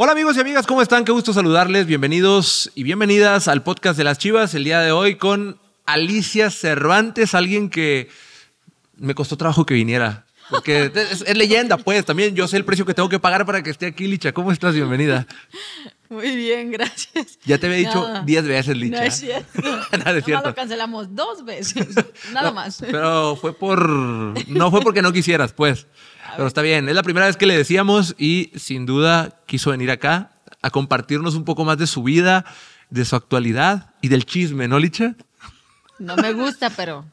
Hola amigos y amigas, ¿cómo están? Qué gusto saludarles. Bienvenidos y bienvenidas al podcast de las Chivas el día de hoy con Alicia Cervantes, alguien que me costó trabajo que viniera. Porque es, leyenda, pues. También yo sé el precio que tengo que pagar para que esté aquí, Licha. ¿Cómo estás? Bienvenida. Muy bien, gracias. Ya te había dicho 10 veces, Licha. No es cierto. Nada lo cancelamos dos veces. Nada más. Pero fue por. No fue porque no quisieras, pues. Pero está bien, es la primera vez que le decíamos y sin duda quiso venir acá a compartirnos un poco más de su vida, de su actualidad y del chisme, ¿no, Licha? No me gusta, pero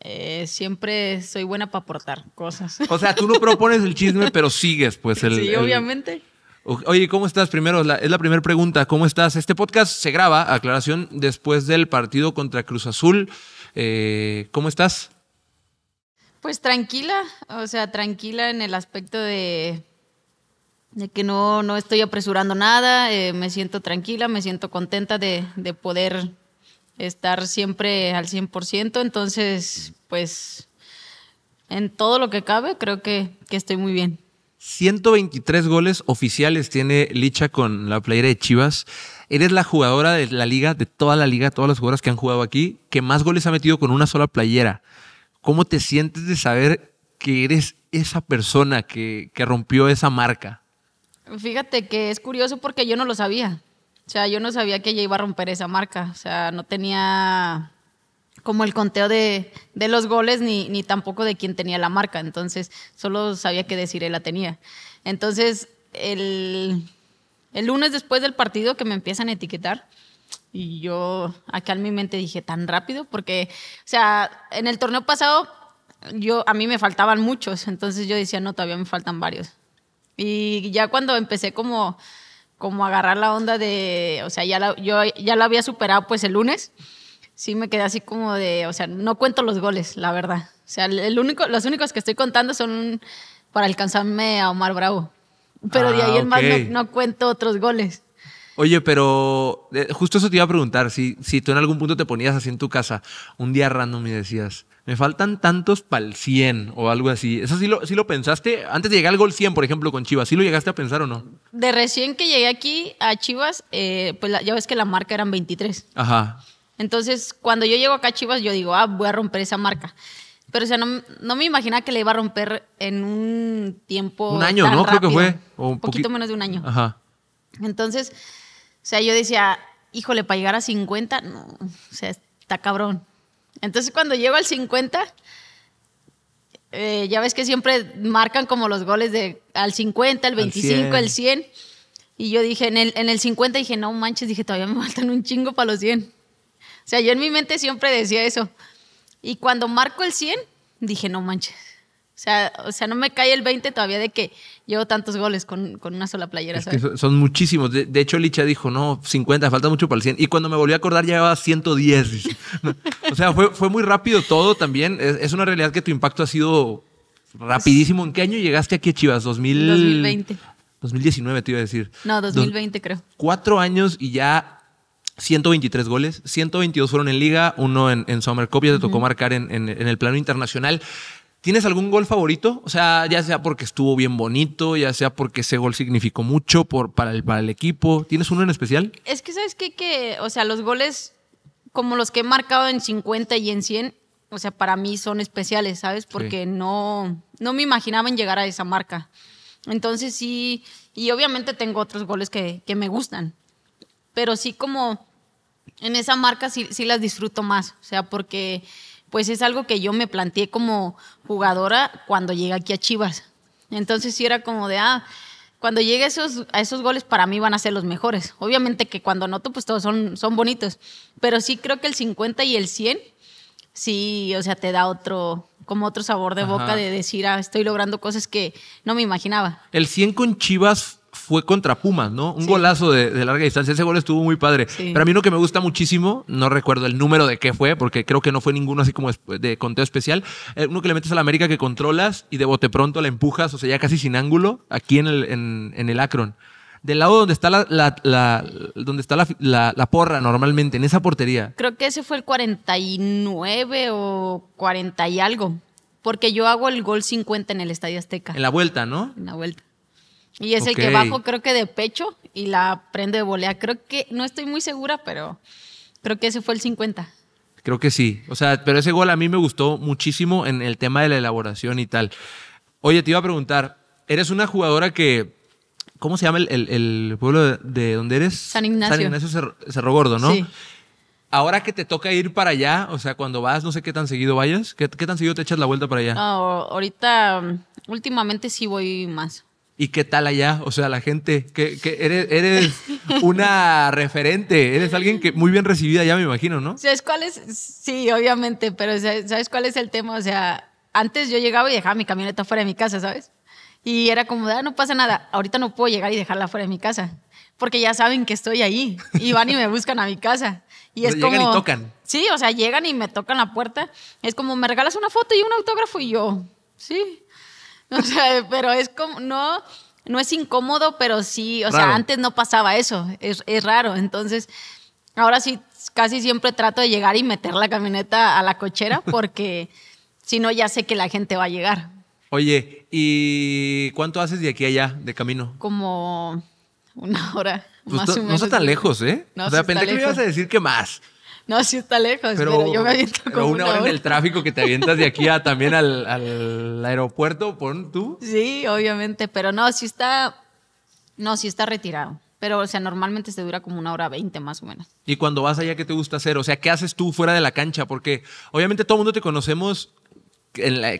eh, siempre soy buena para aportar cosas. O sea, tú no propones el chisme, pero sigues, pues el. Sí, obviamente. Oye, ¿cómo estás? Primero, es la primera pregunta. ¿Cómo estás? Este podcast se graba, aclaración, después del partido contra Cruz Azul. Eh, ¿Cómo estás? Pues tranquila, o sea, tranquila en el aspecto de, que no, no estoy apresurando nada, eh, me siento tranquila, me siento contenta de, de poder estar siempre al 100%, entonces, pues, en todo lo que cabe, creo que, que estoy muy bien. 123 goles oficiales tiene Licha con la playera de Chivas. Eres la jugadora de la liga, de toda la liga, todas las jugadoras que han jugado aquí, que más goles ha metido con una sola playera. ¿Cómo te sientes de saber que eres esa persona que, rompió esa marca? Fíjate que es curioso porque yo no lo sabía. O sea, yo no sabía que ella iba a romper esa marca. O sea, no tenía como el conteo de, los goles ni, ni, tampoco de quién tenía la marca. Entonces, solo sabía que decir él la tenía. Entonces, el, el, lunes después del partido que me empiezan a etiquetar, y yo acá en mi mente dije, tan rápido, porque, o sea, en el torneo pasado yo, a mí me faltaban muchos, entonces yo decía, no, todavía me faltan varios. Y ya cuando empecé como, como a agarrar la onda de, o sea, ya yo ya lo había superado pues el lunes, sí me quedé así como de, o sea, no cuento los goles, la verdad. O sea, el único, los únicos que estoy contando son para alcanzarme a Omar Bravo. Pero de ah, ahí en más no cuento otros goles. Oye, pero eh, justo eso te iba a preguntar, si, si tú en algún punto te ponías así en tu casa, un día random me decías, me faltan tantos para el 100 o algo así. ¿Eso sí lo, pensaste? Antes de llegar al gol 100, por ejemplo, con Chivas, ¿sí lo llegaste a pensar o no? De recién que llegué aquí a Chivas, eh, pues ya ves que la marca eran 23. Ajá. Entonces, cuando yo llego acá a Chivas, yo digo, ah, voy a romper esa marca. Pero, o sea, no, me imaginaba que la iba a romper en un tiempo. Un año, ¿no? Creo que fue. un poquito menos de un año. Ajá. Entonces, o sea, yo decía, híjole, para llegar a 50, no, o sea, está cabrón. Entonces cuando llego al 50, eh, ya ves que siempre marcan como los goles de al 50, el 25, al 100. Y yo dije, en el, en el 50 dije, no manches, dije, todavía me faltan un chingo para los 100. O sea, yo en mi mente siempre decía eso. Y cuando marco el 100, dije, no manches, o sea, o sea, no me cae el 20 todavía de que llevo tantos goles con, una sola playera. son muchísimos. De, hecho, Licha dijo, no, 50, falta mucho para el 100. Y cuando me volví a acordar, llevaba 110. o sea, fue, muy rápido todo también. Es, una realidad que tu impacto ha sido rapidísimo. ¿En qué año llegaste aquí a Chivas? 2020. 2019 te iba a decir. No, 2020 creo. Cuatro años y ya 123 goles. 122 fueron en Liga, uno en, en Summer Cup. Ya te tocó marcar en el plano internacional. ¿Tienes algún gol favorito? O sea, ya sea porque estuvo bien bonito, ya sea porque ese gol significó mucho por, para, el, para el equipo. ¿Tienes uno en especial? Es que, ¿sabes qué? Que, o sea, los goles como los que he marcado en 50 y en 100, o sea, para mí son especiales, ¿sabes? Porque no, no me imaginaba en llegar a esa marca. Entonces sí, y obviamente tengo otros goles que, me gustan, pero sí como en esa marca sí las disfruto más, o sea, porque pues es algo que yo me planteé como jugadora cuando llegué aquí a Chivas. Entonces sí era como de, ah, cuando llegue a esos, goles para mí van a ser los mejores. Obviamente que cuando noto, pues todos son, son bonitos, pero sí creo que el 50 y el 100, sí, o sea, te da otro, como otro sabor de boca de decir, ah, estoy logrando cosas que no me imaginaba. El 100 con Chivas fue contra Pumas, ¿no? Un golazo de, larga distancia. Ese gol estuvo muy padre. Pero a mí lo que me gusta muchísimo, no recuerdo el número de qué fue, porque creo que no fue ninguno así como de conteo especial. Eh, uno que le metes a la América que controlas y de bote pronto la empujas, o sea, ya casi sin ángulo, aquí en el, en, Akron. Del lado donde está la, donde está la, la, porra normalmente, en esa portería. Creo que ese fue el 49 o 40 y algo. Porque yo hago el gol 50 en el Estadio Azteca. En la vuelta, ¿no? En la vuelta. Y es el que bajo, creo que de pecho y la prende de volea. Creo que, no estoy muy segura, pero creo que ese fue el 50. Creo que sí. O sea, pero ese gol a mí me gustó muchísimo en el tema de la elaboración y tal. Oye, te iba a preguntar, eres una jugadora que. ¿Cómo se llama el, pueblo de, donde eres? San Ignacio. San Ignacio Cerro, Gordo, ¿no? Sí ahora que te toca ir para allá, o sea, cuando vas, no sé qué tan seguido vayas, ¿qué, tan seguido te echas la vuelta para allá? ahorita, mm, últimamente sí voy más. ¿Y qué tal allá? O sea, la gente, que, eres, una referente, eres alguien que muy bien recibida ya, me imagino, ¿no? ¿Sabes cuál es? Sí, obviamente, pero ¿sabes cuál es el tema? O sea, antes yo llegaba y dejaba mi camioneta fuera de mi casa, ¿sabes? Y era como, ah, no pasa nada, ahorita no puedo llegar y dejarla fuera de mi casa, porque ya saben que estoy ahí y van y me buscan a mi casa. Y pero es llegan como, y tocan. Sí, o sea, llegan y me tocan la puerta. Es como, ¿me regalas una foto y un autógrafo? Y yo, sí. O sea, pero es como, no, no es incómodo, pero sí, o sea, antes no pasaba eso, es, raro. Entonces, ahora sí, casi siempre trato de llegar y meter la camioneta a la cochera porque si no, ya sé que la gente va a llegar. Oye, ¿y cuánto haces de aquí a allá, de camino? Como una hora. Pues más o menos. No está tan lejos, ¿eh? No, o sea, pensé que me ibas a decir que más. No, sí está lejos, pero, yo me aviento como una, una hora, en el tráfico que te avientas de aquí a también al, al aeropuerto, pon tú. Sí, obviamente, pero no, sí está, no, sí está retirado. Pero, o sea, normalmente se dura como una hora veinte más o menos. ¿Y cuando vas allá, qué te gusta hacer? O sea, ¿qué haces tú fuera de la cancha? Porque obviamente todo el mundo te conocemos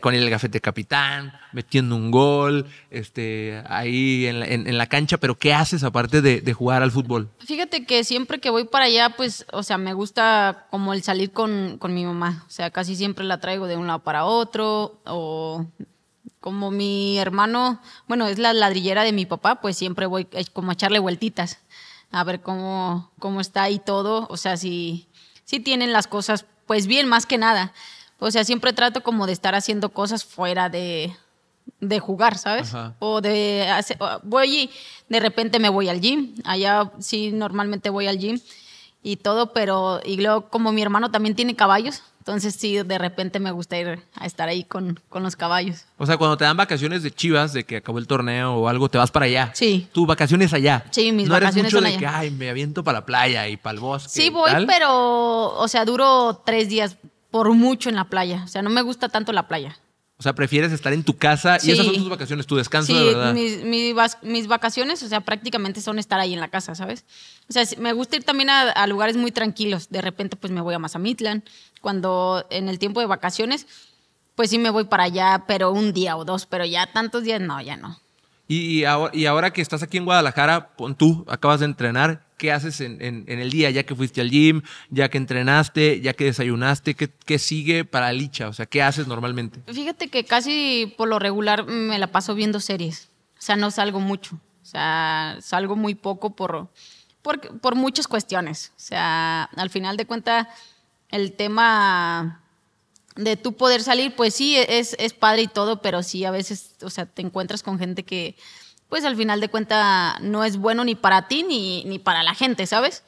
con el gafete capitán, metiendo un gol, este, ahí en la, cancha, pero ¿qué haces aparte de, jugar al fútbol? Fíjate que siempre que voy para allá, pues, o sea, me gusta como el salir con, mi mamá, o sea, casi siempre la traigo de un lado para otro, o como mi hermano, bueno, es la ladrillera de mi papá, pues siempre voy como a echarle vueltitas, a ver cómo, cómo está ahí todo, o sea, si, si tienen las cosas, pues bien, más que nada o sea, siempre trato como de estar haciendo cosas fuera de, de jugar, ¿sabes? O de voy y de repente me voy al gym. Allá sí normalmente voy al gym y todo, pero y luego como mi hermano también tiene caballos, entonces sí de repente me gusta ir a estar ahí con, con los caballos. O sea, cuando te dan vacaciones de Chivas, de que acabó el torneo o algo, te vas para allá. Sí. Tu vacaciones allá. Sí, mis no vacaciones eres mucho de que ay, me aviento para la playa y para el bosque. Sí, voy, pero o sea, duro tres días por mucho en la playa. O sea, no me gusta tanto la playa. O sea, prefieres estar en tu casa y esas son tus vacaciones, tu descanso verdad. Mis, vacaciones, o sea, prácticamente son estar ahí en la casa, ¿sabes? O sea, me gusta ir también a, lugares muy tranquilos. De repente, pues me voy a Mazamitlan. Cuando en el tiempo de vacaciones, pues sí me voy para allá, pero un día o dos, pero ya tantos días, no, ya no. Y, ahora, y ahora, que estás aquí en Guadalajara, pon tú, acabas de entrenar, qué haces en, el día, ya que fuiste al gym, ya que entrenaste, ya que desayunaste, ¿qué, sigue para Licha? O sea, ¿qué haces normalmente? Fíjate que casi por lo regular me la paso viendo series. O sea, no salgo mucho. O sea, salgo muy poco por, por, por muchas cuestiones. O sea, al final de cuentas, el tema de tú poder salir, pues sí, es, es padre y todo, pero sí, a veces, o sea, te encuentras con gente que pues al final de cuenta no es bueno ni para ti ni, ni para la gente, ¿sabes?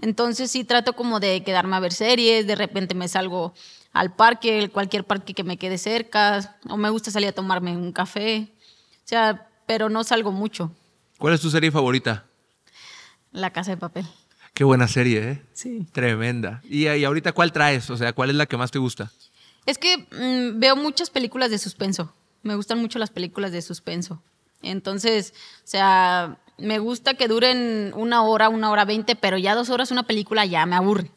Entonces sí trato como de quedarme a ver series, de repente me salgo al parque, cualquier parque que me quede cerca, o me gusta salir a tomarme un café, o sea, pero no salgo mucho. ¿Cuál es tu serie favorita? La Casa de Papel. Qué buena serie, ¿eh? Sí. Tremenda. ¿Y, ahorita cuál traes? O sea, ¿cuál es la que más te gusta? Es que mm, veo muchas películas de suspenso. Me gustan mucho las películas de suspenso. Entonces, o sea, me gusta que duren una hora, una hora veinte, pero ya dos horas una película ya me aburre.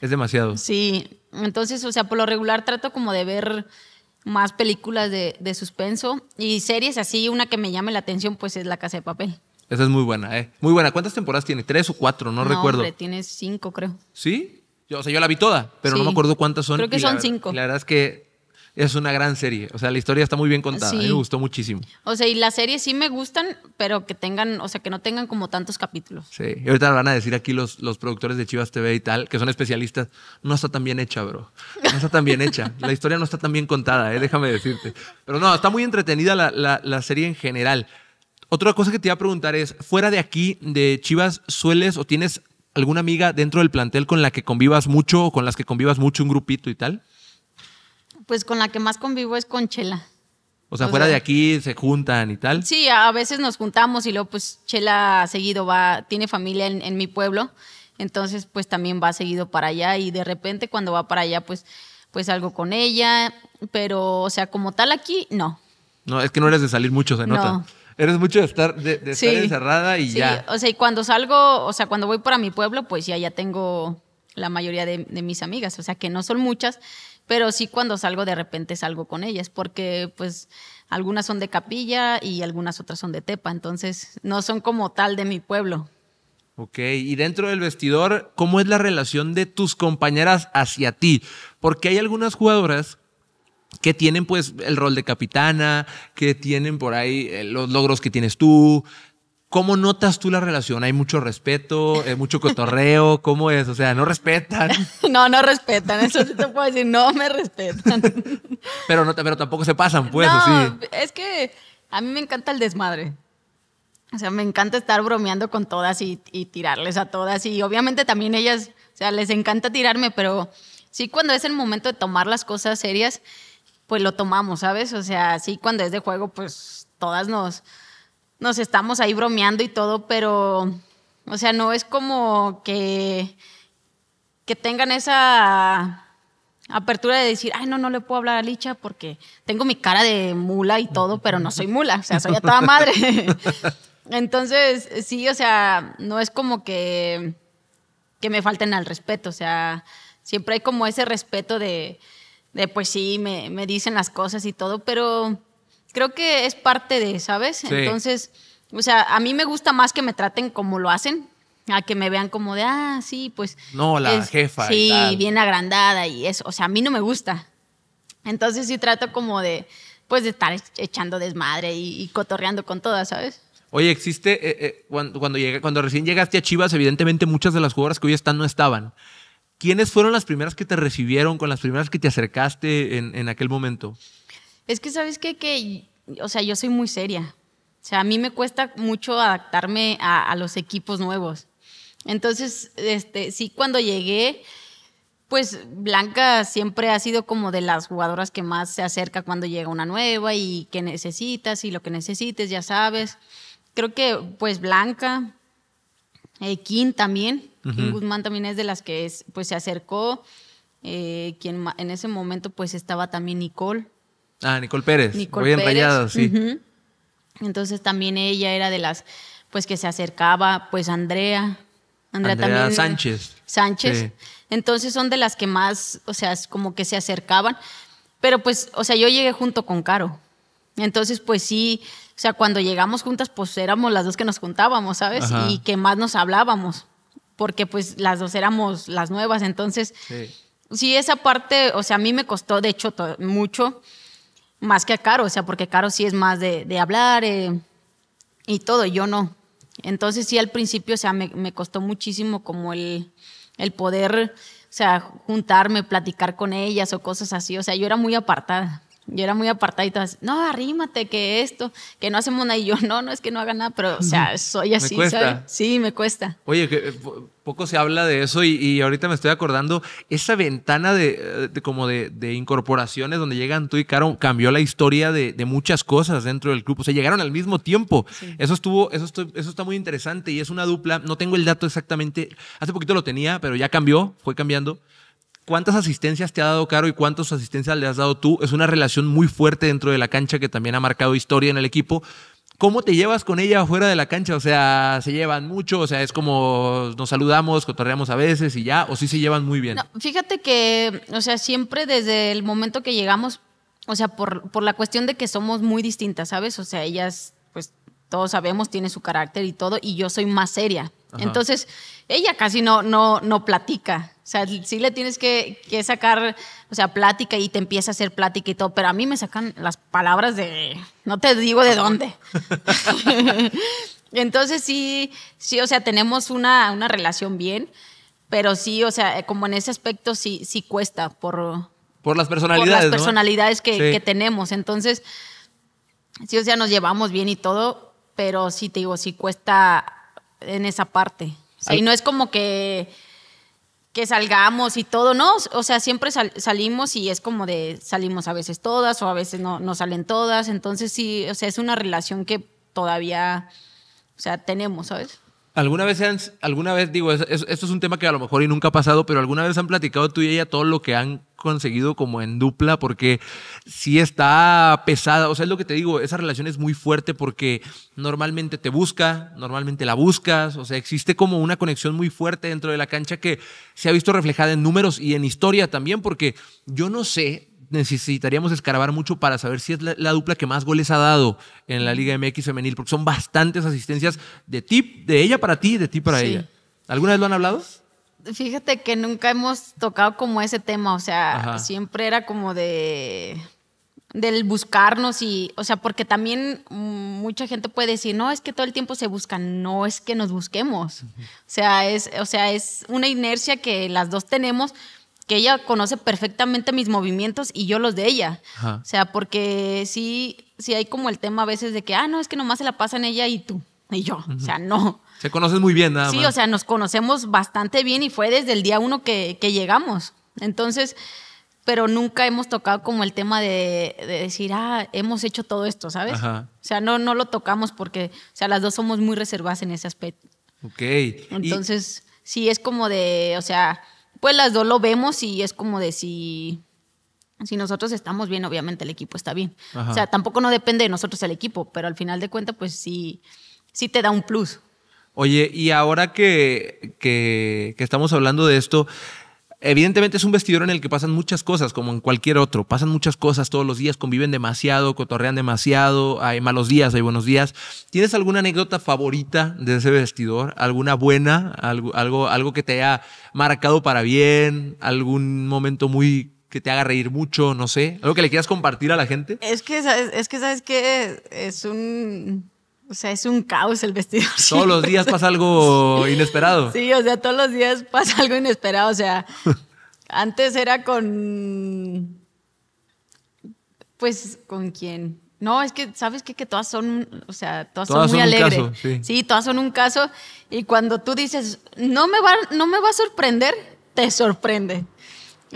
Es demasiado. Sí, entonces, o sea, por lo regular trato como de ver más películas de, suspenso y series así, una que me llame la atención pues es La Casa de Papel. Esa es muy buena, ¿eh? Muy buena. ¿Cuántas temporadas tiene? ¿Tres o cuatro? No, recuerdo. Hombre, tiene cinco, creo. ¿Sí? Yo, o sea, yo la vi toda, pero no me acuerdo cuántas son. Creo que son cinco. La verdad es que es una gran serie. O sea, la historia está muy bien contada. me gustó muchísimo. O sea, y las series sí me gustan, pero que tengan, o sea, que no tengan como tantos capítulos. Sí. Y ahorita van a decir aquí los, los productores de Chivas TV y tal, que son especialistas, no está tan bien hecha, bro. No está tan bien hecha. La historia no está tan bien contada, ¿eh? déjame decirte. Pero no, está muy entretenida la, la serie en general. Otra cosa que te iba a preguntar es, fuera de aquí, de Chivas, ¿sueles o tienes alguna amiga dentro del plantel con la que convivas mucho o con las que convivas mucho un grupito y tal? pues con la que más convivo es con Chela. O sea, fuera de aquí se juntan y tal. Sí, a veces nos juntamos y luego pues Chela seguido va, tiene familia en, mi pueblo, entonces pues también va seguido para allá y de repente cuando va para allá pues pues algo con ella, pero o sea, como tal aquí, no. No, es que no eres de salir mucho, se nota. Eres mucho de estar, de, encerrada y ya. O sea, y cuando salgo, o sea, cuando voy para mi pueblo, pues ya, ya tengo la mayoría de mis amigas, o sea, que no son muchas, pero sí cuando salgo de repente salgo con ellas, porque pues algunas son de capilla y algunas otras son de tepa, entonces no son como tal de mi pueblo. Ok, y dentro del vestidor, ¿cómo es la relación de tus compañeras hacia ti? Porque hay algunas jugadoras que tienen pues el rol de capitana, que tienen por ahí eh, los logros que tienes tú, ¿Cómo notas tú la relación? ¿Hay mucho respeto, ¿Hay mucho cotorreo? ¿Cómo es? O sea, ¿no respetan? No, no respetan. Eso sí te puedo decir, no me respetan. Pero, no, pero tampoco se pasan, pues. No, es que a mí me encanta el desmadre. O sea, me encanta estar bromeando con todas y, y tirarles a todas. Y obviamente también ellas, o sea, les encanta tirarme, pero sí cuando es el momento de tomar las cosas serias, pues lo tomamos, ¿sabes? O sea, sí cuando es de juego, pues todas nos nos estamos ahí bromeando y todo, pero, o sea, no es como que, que tengan esa apertura de decir, ay, no, no le puedo hablar a Licha porque tengo mi cara de mula y todo, pero no soy mula, o sea, soy a toda madre. Entonces, sí, o sea, no es como que, que me falten al respeto, o sea, siempre hay como ese respeto de, de pues sí, me dicen las cosas y todo, pero creo que es parte de, ¿sabes? Entonces, o sea, a mí me gusta más que me traten como lo hacen, a que me vean como de, ah, sí, pues. No, la es, jefa. Sí, y bien agrandada y eso. O sea, a mí no me gusta. Entonces sí trato como de, pues, de estar echando desmadre y, cotorreando con todas, ¿sabes? Oye, existe, eh, eh, cuando, cuando recién llegaste a Chivas, evidentemente muchas de las jugadoras que hoy están no estaban. ¿Quiénes fueron las primeras que te recibieron, con las primeras que te acercaste en, en aquel momento? Es que, ¿sabes qué? Que, o sea, yo soy muy seria. O sea, a mí me cuesta mucho adaptarme a, los equipos nuevos. Entonces, este, sí, cuando llegué, pues Blanca siempre ha sido como de las jugadoras que más se acerca cuando llega una nueva y que necesitas y lo que necesites, ya sabes. Creo que pues Blanca, eh, Kim también, Kim Guzmán también es de las que pues se acercó, eh, quien en ese momento pues estaba también Nicole, Ah, Nicole Pérez. Nicole Voy Pérez. sí. Entonces también ella era de las, pues que se acercaba, pues Andrea. Andrea, también. Sánchez. Sánchez. Entonces son de las que más, o sea, como que se acercaban. Pero pues, o sea, yo llegué junto con Caro. Entonces, pues sí, o sea, cuando llegamos juntas, pues éramos las dos que nos juntábamos, ¿sabes? Y que más nos hablábamos, porque pues las dos éramos las nuevas. Entonces, sí esa parte, o sea, a mí me costó, de hecho, mucho más que a Caro, o sea, porque Caro sí es más de, hablar eh, y todo, yo no. Entonces sí, al principio, o sea, me, me costó muchísimo como el, el poder, o sea, juntarme, platicar con ellas o cosas así. O sea, yo era muy apartada. Yo era muy apartadita, no, arrímate, que esto, que no hacemos nada. Y yo, no, no es que no haga nada, pero, o sea, soy así, ¿sabes? Sí, me cuesta. Oye, que, eh, poco se habla de eso y, ahorita me estoy acordando, esa ventana de, eh, como de, incorporaciones donde llegan tú y Caro cambió la historia de, muchas cosas dentro del grupo. O sea, llegaron al mismo tiempo. Eso estuvo, eso, eso está muy interesante y es una dupla. No tengo el dato exactamente, hace poquito lo tenía, pero ya cambió, fue cambiando cuántas asistencias te ha dado Caro y cuántas asistencias le has dado tú. Es una relación muy fuerte dentro de la cancha que también ha marcado historia en el equipo. ¿Cómo te llevas con ella fuera de la cancha? O sea, ¿se llevan mucho? O sea, es como nos saludamos, cotorreamos a veces y ya, o sí se llevan muy bien. fíjate que, o sea, siempre desde el momento que llegamos, o sea, por, por la cuestión de que somos muy distintas, ¿sabes? O sea, ellas, pues todos sabemos, tiene su carácter y todo, y yo soy más seria. Entonces, ella casi no, no, no platica. O sea, sí le tienes que, sacar, o sea, plática y te empieza a hacer plática y todo, pero a mí me sacan las palabras de, no te digo de dónde. Entonces sí, sí, o sea, tenemos una, relación bien, pero sí, o sea, como en ese aspecto sí, sí cuesta por... Por las personalidades. Por las personalidades que, tenemos. Entonces, sí, o sea, nos llevamos bien y todo, pero sí te digo, sí cuesta en esa parte. y no es como que que salgamos y todo, ¿no? O sea, siempre salimos y es como de salimos a veces todas o a veces no, no salen todas. Entonces sí, o sea, es una relación que todavía, o sea, tenemos, ¿sabes? ¿Alguna vez, han, alguna vez digo, esto es un tema que a lo mejor y nunca ha pasado, pero alguna vez han platicado tú y ella todo lo que han conseguido como en dupla? Porque sí está pesada, o sea, es lo que te digo, esa relación es muy fuerte porque normalmente te busca, normalmente la buscas, o sea, existe como una conexión muy fuerte dentro de la cancha que se ha visto reflejada en números y en historia también, porque yo no sé, necesitaríamos escarbar mucho para saber si es la, dupla que más goles ha dado en la Liga MX femenil, porque son bastantes asistencias de ti, de ella para ti y de ti para ella. ¿Alguna vez lo han hablado? Fíjate que nunca hemos tocado como ese tema, o sea, siempre era como de del buscarnos y, o sea, porque también mucha gente puede decir, no, es que todo el tiempo se buscan, no es que nos busquemos. O sea, es, o sea, es una inercia que las dos tenemos, que ella conoce perfectamente mis movimientos y yo los de ella. O sea, porque sí, sí hay como el tema a veces de que, ah, no, es que nomás se la pasan ella y tú y yo. O sea, no. Se conoces muy bien, nada sí, o sea, nos conocemos bastante bien y fue desde el día uno que, llegamos. Entonces, pero nunca hemos tocado como el tema de, decir, ah, hemos hecho todo esto, ¿sabes? O sea, no, no lo tocamos porque, o sea, las dos somos muy reservadas en ese aspecto. Ok. Entonces, sí, es como de, o sea, pues las dos lo vemos y es como de si, si nosotros estamos bien, obviamente el equipo está bien. O sea, tampoco no depende de nosotros el equipo, pero al final de cuentas, pues sí, te da un plus. Oye, y ahora que, que estamos hablando de esto, Evidentemente es un vestidor en el que pasan muchas cosas, como en cualquier otro. Pasan muchas cosas todos los días, conviven demasiado, cotorrean demasiado, hay malos días, hay buenos días. ¿Tienes alguna anécdota favorita de ese vestidor? ¿Alguna buena? ¿Algo, algo, algo que te haya marcado para bien? ¿Algún momento muy que te haga reír mucho? No sé. ¿Algo que le quieras compartir a la gente? Es que, es que sabes que es un o sea, es un caos el vestido. Todos los días pasa algo inesperado. Sí, o sea, todos los días pasa algo inesperado. O sea, antes era con. Pues, ¿con quién? No, es que, ¿sabes qué? Que todas son, o sea, todas, todas son muy alegres. Sí. todas son un caso. Y cuando tú dices, no me va, no me va a sorprender, te sorprende.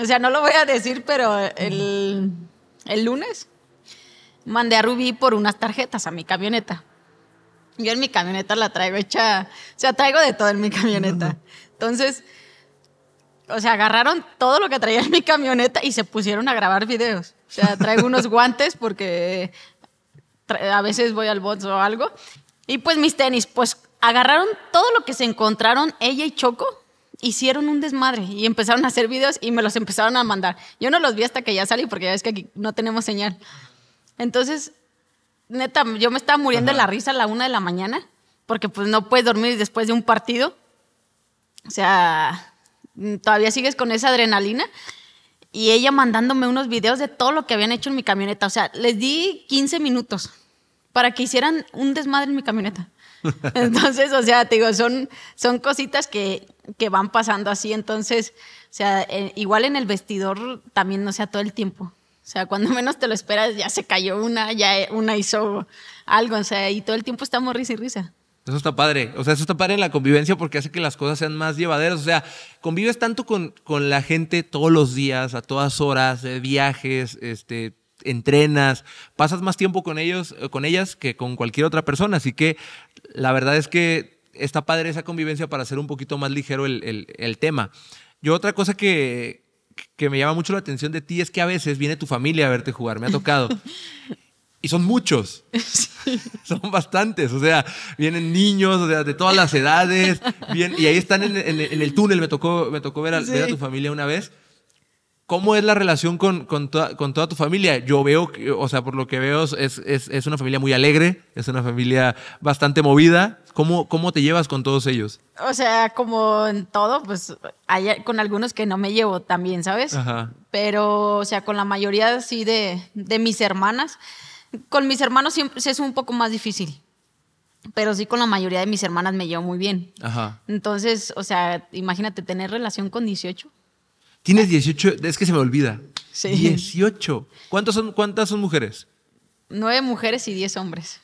O sea, no lo voy a decir, pero el lunes mandé a Rubí por unas tarjetas a mi camioneta. Yo en mi camioneta la traigo hecha, o sea, traigo de todo en mi camioneta. Entonces, o sea, agarraron todo lo que traía en mi camioneta y se pusieron a grabar videos. O sea, traigo unos guantes porque a veces voy al bots o algo. Y pues mis tenis, pues agarraron todo lo que se encontraron ella y Choco, hicieron un desmadre y empezaron a hacer videos y me los empezaron a mandar. Yo no los vi hasta que ya salí porque ya es que aquí no tenemos señal. Entonces neta, yo me estaba muriendo de la risa a la una de la mañana, porque pues no puedes dormir después de un partido. O sea, todavía sigues con esa adrenalina. Y ella mandándome unos videos de todo lo que habían hecho en mi camioneta. O sea, les di 15 minutos para que hicieran un desmadre en mi camioneta. Entonces, o sea, te digo, son, son cositas que, van pasando así. Entonces, o sea, eh, igual en el vestidor también, no sea, todo el tiempo. O sea, cuando menos te lo esperas, ya se cayó una, ya una hizo algo, o sea, y todo el tiempo estamos risa y risa. Eso está padre. O sea, eso está padre en la convivencia porque hace que las cosas sean más llevaderas. O sea, convives tanto con, la gente todos los días, a todas horas, viajes, este, entrenas, pasas más tiempo con ellos, con ellas que con cualquier otra persona. Así que la verdad es que está padre esa convivencia para hacer un poquito más ligero el tema. Yo otra cosa que, que me llama mucho la atención de ti es que a veces viene tu familia a verte jugar, me ha tocado. y son muchos. Son bastantes. O sea, vienen niños, o sea, de todas las edades. y ahí están en, el túnel. Me tocó, me tocó ver a tu familia una vez. ¿Cómo es la relación con, toda, tu familia? Yo veo, o sea, por lo que veo, es, una familia muy alegre, es una familia bastante movida. ¿Cómo, te llevas con todos ellos? O sea, como en todo, pues hay con algunos que no me llevo también, ¿sabes? Pero, o sea, con la mayoría sí de, mis hermanas. Con mis hermanos siempre es un poco más difícil pero sí con la mayoría de mis hermanas me llevo muy bien. Entonces, o sea, imagínate tener relación con 18. Tienes 18, es que se me olvida. 18. son, ¿Cuántas son mujeres? Nueve mujeres y diez hombres.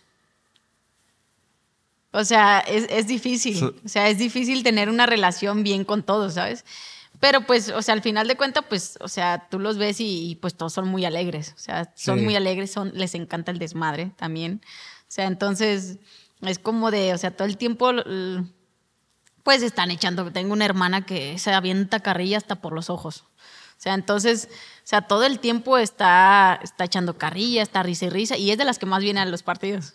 O sea, es, difícil. o sea, es difícil tener una relación bien con todos, ¿sabes? Pero pues, o sea, al final de cuentas, pues, o sea, tú los ves y, pues todos son muy alegres. O sea, son muy alegres, son, les encanta el desmadre también. O sea, entonces es como de, o sea, todo el tiempo pues están echando. Tengo una hermana que se avienta carrilla hasta por los ojos. O sea, entonces, o sea, todo el tiempo está, está echando carrilla, está risa y risa, y es de las que más viene a los partidos.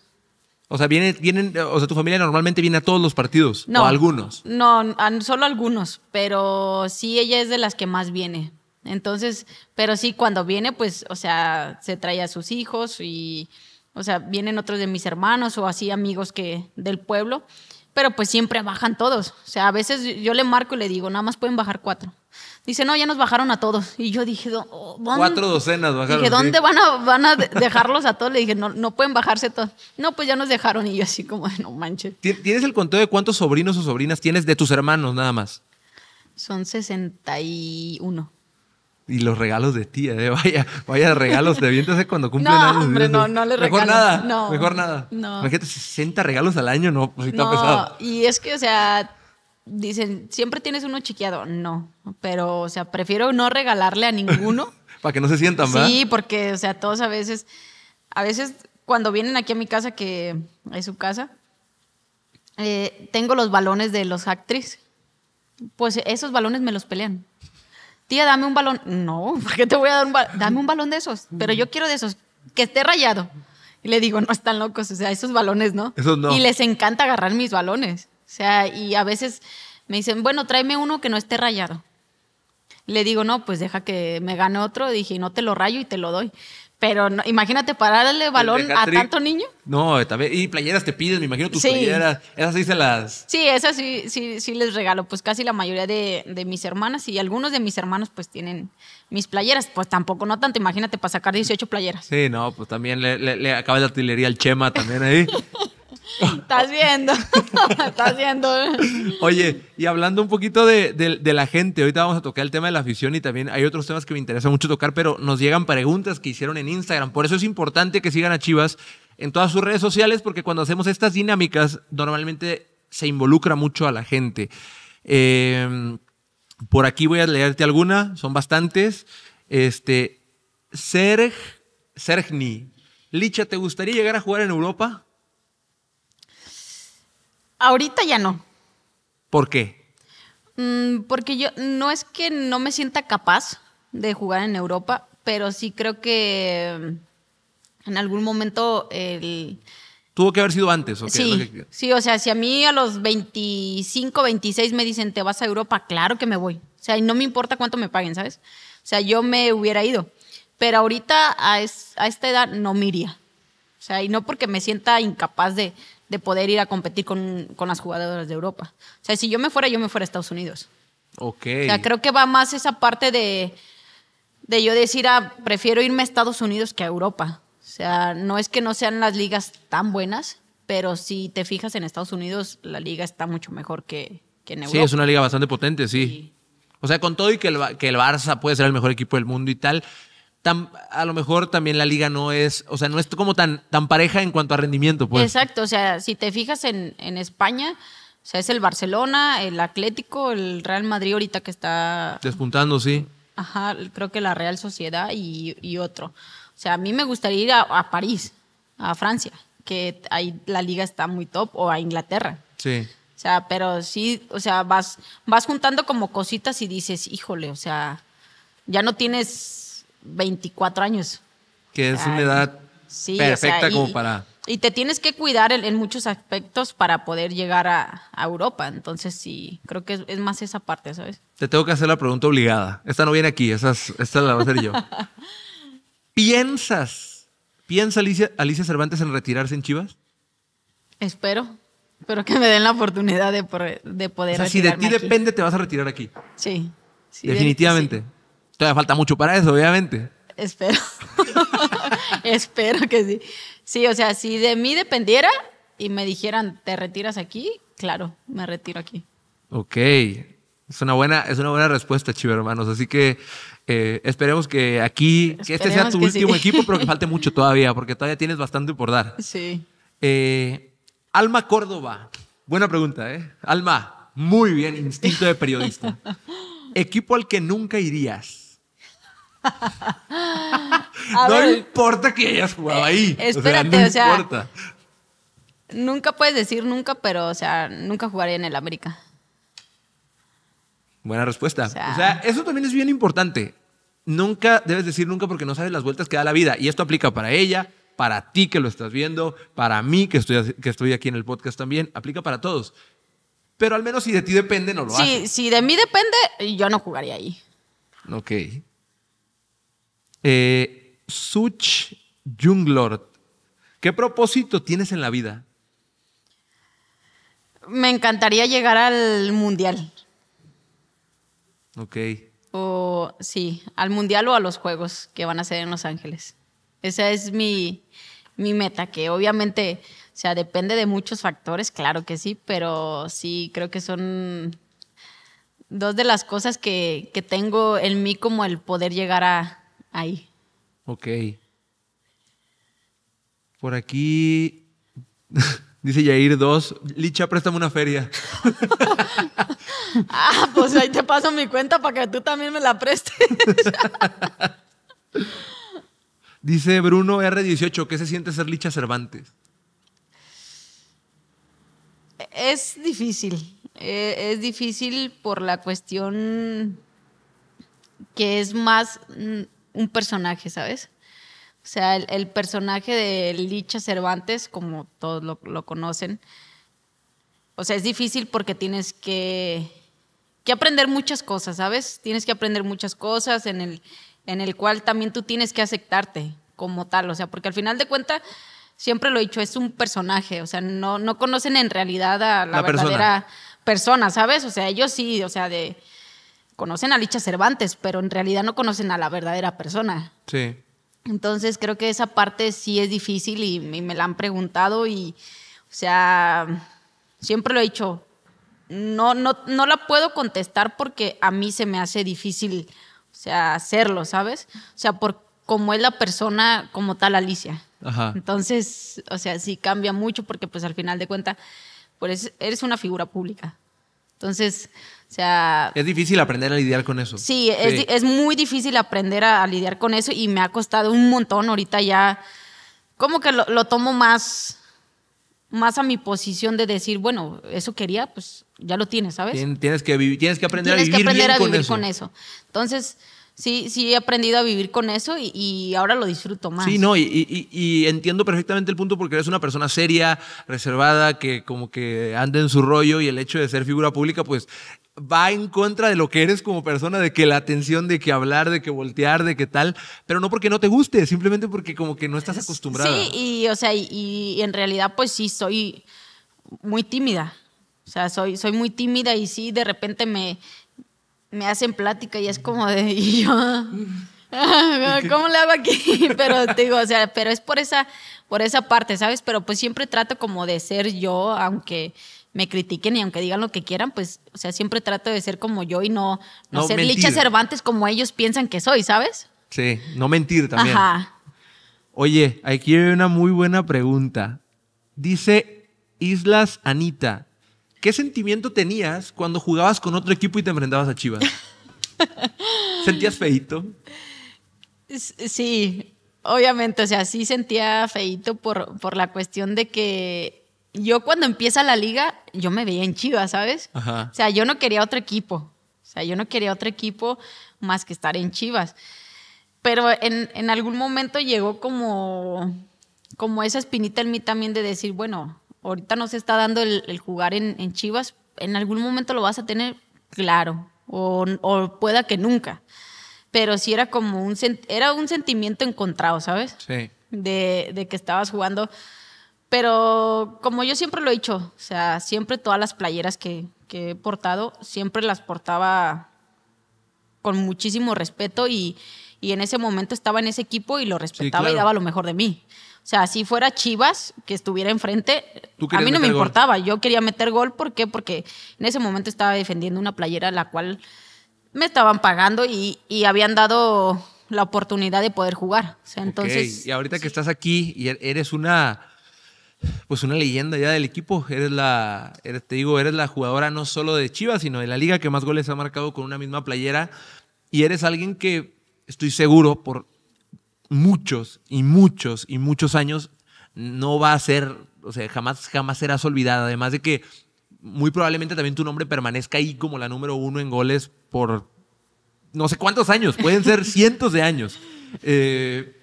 O sea, vienen, vienen, o sea, tu familia normalmente viene a todos los partidos, no, o a algunos. No, solo algunos, pero sí ella es de las que más viene. Entonces, pero sí cuando viene, pues, o sea, se trae a sus hijos y, o sea, vienen otros de mis hermanos o así amigos que del pueblo pero pues siempre bajan todos. O sea, a veces yo le marco y le digo, nada más pueden bajar cuatro. Dice, no, ya nos bajaron a todos. Y yo dije, oh, cuatro docenas bajaron. Dije, ¿dónde van, a, van a dejarlos a todos? Le dije, no, no pueden bajarse todos. No, pues ya nos dejaron. Y yo así como, no manches. ¿Tienes el conteo de cuántos sobrinos o sobrinas tienes de tus hermanos nada más? Son 61. Y los regalos de tía, eh, vaya, vaya regalos, de viento cuando cumple no, Hombre, no, no le Mejor nada, mejor nada. No. Imagínate 60 regalos al año, no, pues está no, pesado. Y es que, o sea, dicen, siempre tienes uno chiqueado. No, pero, o sea, prefiero no regalarle a ninguno. Para que no se sientan, ¿verdad? Sí, porque, o sea, todos a veces, a veces cuando vienen aquí a mi casa, que es su casa, eh, tengo los balones de los actrices Pues esos balones me los pelean dame un balón. No, ¿para qué te voy a dar un balón? Dame un balón de esos, pero yo quiero de esos, que esté rayado. Y le digo, no están locos, o sea, esos balones no. no. Y les encanta agarrar mis balones. O sea, y a veces me dicen, bueno, tráeme uno que no esté rayado. Le digo, no, pues deja que me gane otro. Dije, no te lo rayo y te lo doy. Pero no, imagínate pararle balón a tanto niño. No, Y playeras te piden, me imagino tus playeras. Esas sí las. Sí, esas sí, sí, les regalo. Pues casi la mayoría de, mis hermanas y algunos de mis hermanos, pues tienen mis playeras. Pues tampoco, no tanto. Imagínate para sacar 18 playeras. Sí, no, pues también le, le, le acaba la artillería al Chema también ahí. Estás viendo. Estás viendo. Oye, y hablando un poquito de, la gente, ahorita vamos a tocar el tema de la afición y también hay otros temas que me interesa mucho tocar, pero nos llegan preguntas que hicieron en Instagram. Por eso es importante que sigan a Chivas en todas sus redes sociales, porque cuando hacemos estas dinámicas, normalmente se involucra mucho a la gente. Em, por aquí voy a leerte alguna, son bastantes. Este, Serg, Sergni, Licha, ¿te gustaría llegar a jugar en Europa? Ahorita ya no. ¿Por qué? Mm, porque yo no es que no me sienta capaz de jugar en Europa, pero sí creo que mm, en algún momento el... Tuvo que haber sido antes, Sí, o sea, si a mí a los 25, 26 me dicen, te vas a Europa, claro que me voy. O sea, y no me importa cuánto me paguen, ¿sabes? O sea, yo me hubiera ido. Pero ahorita a, a esta edad no me iría. O sea, y no porque me sienta incapaz de, de poder ir a competir con, con, las jugadoras de Europa. O sea, si yo me fuera, yo me fuera a Estados Unidos. Ok. O sea, creo que va más esa parte de, de yo decir, ah, prefiero irme a Estados Unidos que a Europa. O sea, no es que no sean las ligas tan buenas, pero si te fijas en Estados Unidos, la liga está mucho mejor que, que en Europa. Sí, es una liga bastante potente, sí. sí. O sea, con todo y que el, que el Barça puede ser el mejor equipo del mundo y tal, a lo mejor también la liga no es, o sea, no es como tan, tan pareja en cuanto a rendimiento. Pues. Exacto, o sea, si te fijas en, España, o sea, es el Barcelona, el Atlético, el Real Madrid ahorita que está... Despuntando, sí. Ajá, creo que la Real Sociedad y, otro. O sea, a mí me gustaría ir a, París, a Francia, que ahí la liga está muy top, o a Inglaterra. Sí. O sea, pero sí, o sea, vas, vas juntando como cositas y dices, híjole, o sea, ya no tienes 24 años. Que es una edad perfecta como para... Y te tienes que cuidar en, muchos aspectos para poder llegar a, Europa. Entonces sí, creo que es, más esa parte, ¿sabes? Te tengo que hacer la pregunta obligada. Esta no viene aquí, esta, la voy a hacer yo. ¿Piensas, piensa Alicia, Cervantes en retirarse en Chivas? Espero. espero que me den la oportunidad de, poder. O sea, si de ti depende, te vas a retirar aquí. Sí. sí Definitivamente. Todavía falta mucho para eso, obviamente. Espero. Espero que sí. Sí, o sea, si de mí dependiera y me dijeran, ¿te retiras aquí? Claro, me retiro aquí. Ok. Es una buena, es una buena respuesta, Chivo, hermanos. Así que eh, esperemos que aquí, que este sea tu último equipo, pero que falte mucho todavía, porque todavía tienes bastante por dar. Sí. Eh, Alma Córdoba. Buena pregunta, ¿eh? Alma, muy bien, instinto de periodista. equipo al que nunca irías. no importa que hayas jugado eh, ahí. Espérate, o sea, nunca puedes decir nunca, pero, o sea, nunca jugaría en el América. Buena respuesta. O sea, eso también es bien importante. Nunca debes decir nunca porque no sabes las vueltas que da la vida. Y esto aplica para ella, para ti que lo estás viendo, para mí que estoy, que estoy aquí en el podcast también. Aplica para todos. Pero al menos si de ti depende, no lo sí, Si de mí depende, yo no jugaría ahí. Ok. Eh, Such Junglord, ¿qué propósito tienes en la vida? Me encantaría llegar al mundial. Ok. O sí, al mundial o a los juegos que van a ser en Los Ángeles. Esa es mi, mi meta, que obviamente, o sea, depende de muchos factores, claro que sí, pero sí creo que son dos de las cosas que, que tengo en mí como el poder llegar a, ahí. Ok. Por aquí dice Yair 2, Licha, préstame una feria. ah, pues ahí te paso mi cuenta para que tú también me la prestes. dice Bruno R18, ¿qué se siente ser Licha Cervantes? Es difícil, e, es difícil por la cuestión que es más mm, un personaje, ¿sabes? O sea, el, personaje de Licha Cervantes, como todos lo, conocen, o sea, es difícil porque tienes que, que aprender muchas cosas, ¿sabes? Tienes que aprender muchas cosas en el, en el cual también tú tienes que aceptarte como tal, o sea, porque al final de cuentas siempre lo he dicho, es un personaje, o sea, no, no conocen en realidad a la, verdadera persona. ¿sabes? O sea, ellos sí, o sea, de, conocen a Licha Cervantes, pero en realidad no conocen a la verdadera persona. Sí. Entonces creo que esa parte sí es difícil y, me la han preguntado y, o sea, siempre lo he dicho, no, no, no la puedo contestar porque a mí se me hace difícil, o sea, hacerlo, ¿sabes? O sea, por cómo es la persona como tal Alicia. Entonces, o sea, sí cambia mucho porque pues al final de cuentas, pues eres una figura pública. Entonces, o sea... Es difícil aprender a lidiar con eso. Sí, Es, muy difícil aprender a, lidiar con eso y me ha costado un montón. Ahorita ya como que lo, tomo más, más a mi posición de decir, bueno, eso quería, pues ya lo tienes, ¿sabes? tienes, que, tienes que aprender tienes a vivir, que aprender a vivir con eso. Entonces, sí, sí he aprendido a vivir con eso y, ahora lo disfruto más. Sí, no, y, entiendo perfectamente el punto porque eres una persona seria, reservada, que como que anda en su rollo y el hecho de ser figura pública, pues va en contra de lo que eres como persona, de que la atención, de que hablar, de que voltear, de que tal, pero no porque no te guste, simplemente porque como que no estás acostumbrada. Sí, y o sea, y, en realidad pues sí, soy muy tímida. O sea, soy, soy muy tímida y sí, de repente me, me hacen plática y es como de, ah, ¿cómo le hago aquí? Pero digo, o sea, pero es por esa, por esa parte, ¿sabes? Pero pues siempre trato como de ser yo, aunque me critiquen y aunque digan lo que quieran, pues, o sea, siempre trato de ser como yo y no, no, ser Licha Cervantes como ellos piensan que soy, ¿sabes? Sí, no mentir también. Ajá. Oye, aquí hay una muy buena pregunta. Dice Islas Anita, ¿Qué sentimiento tenías cuando jugabas con otro equipo y te enfrentabas a Chivas? ¿Sentías feito? Sí, obviamente, o sea, sí sentía feito por, por la cuestión de que yo cuando empieza la liga, yo me veía en Chivas, ¿sabes? O sea, yo no quería otro equipo. O sea, yo no quería otro equipo más que estar en Chivas. Pero en, en algún momento llegó como, como esa espinita en mí también de decir, bueno, ahorita no se está dando el, jugar en, Chivas, en algún momento lo vas a tener claro, o, pueda que nunca. Pero sí era como un, era un sentimiento encontrado, ¿sabes? Sí. De, que estabas jugando. Pero como yo siempre lo he dicho, o sea, siempre todas las playeras que, he portado, siempre las portaba con muchísimo respeto y, en ese momento estaba en ese equipo y lo respetaba y daba lo mejor de mí. O sea, si fuera Chivas, que estuviera enfrente, a mí no me importaba. Yo quería meter gol. ¿Por qué? Porque en ese momento estaba defendiendo una playera la cual me estaban pagando y, habían dado la oportunidad de poder jugar. entonces. Y ahorita que estás aquí y er-, eres una. Pues una leyenda ya del equipo. Eres la. Eres, te digo, eres la jugadora no solo de Chivas, sino de la liga que más goles ha marcado con una misma playera. Y eres alguien que estoy seguro por muchos y muchos y muchos años no va a ser, o sea, jamás, jamás serás olvidada. Además de que muy probablemente también tu nombre permanezca ahí como la número uno en goles por no sé cuántos años, pueden ser cientos de años. Eh,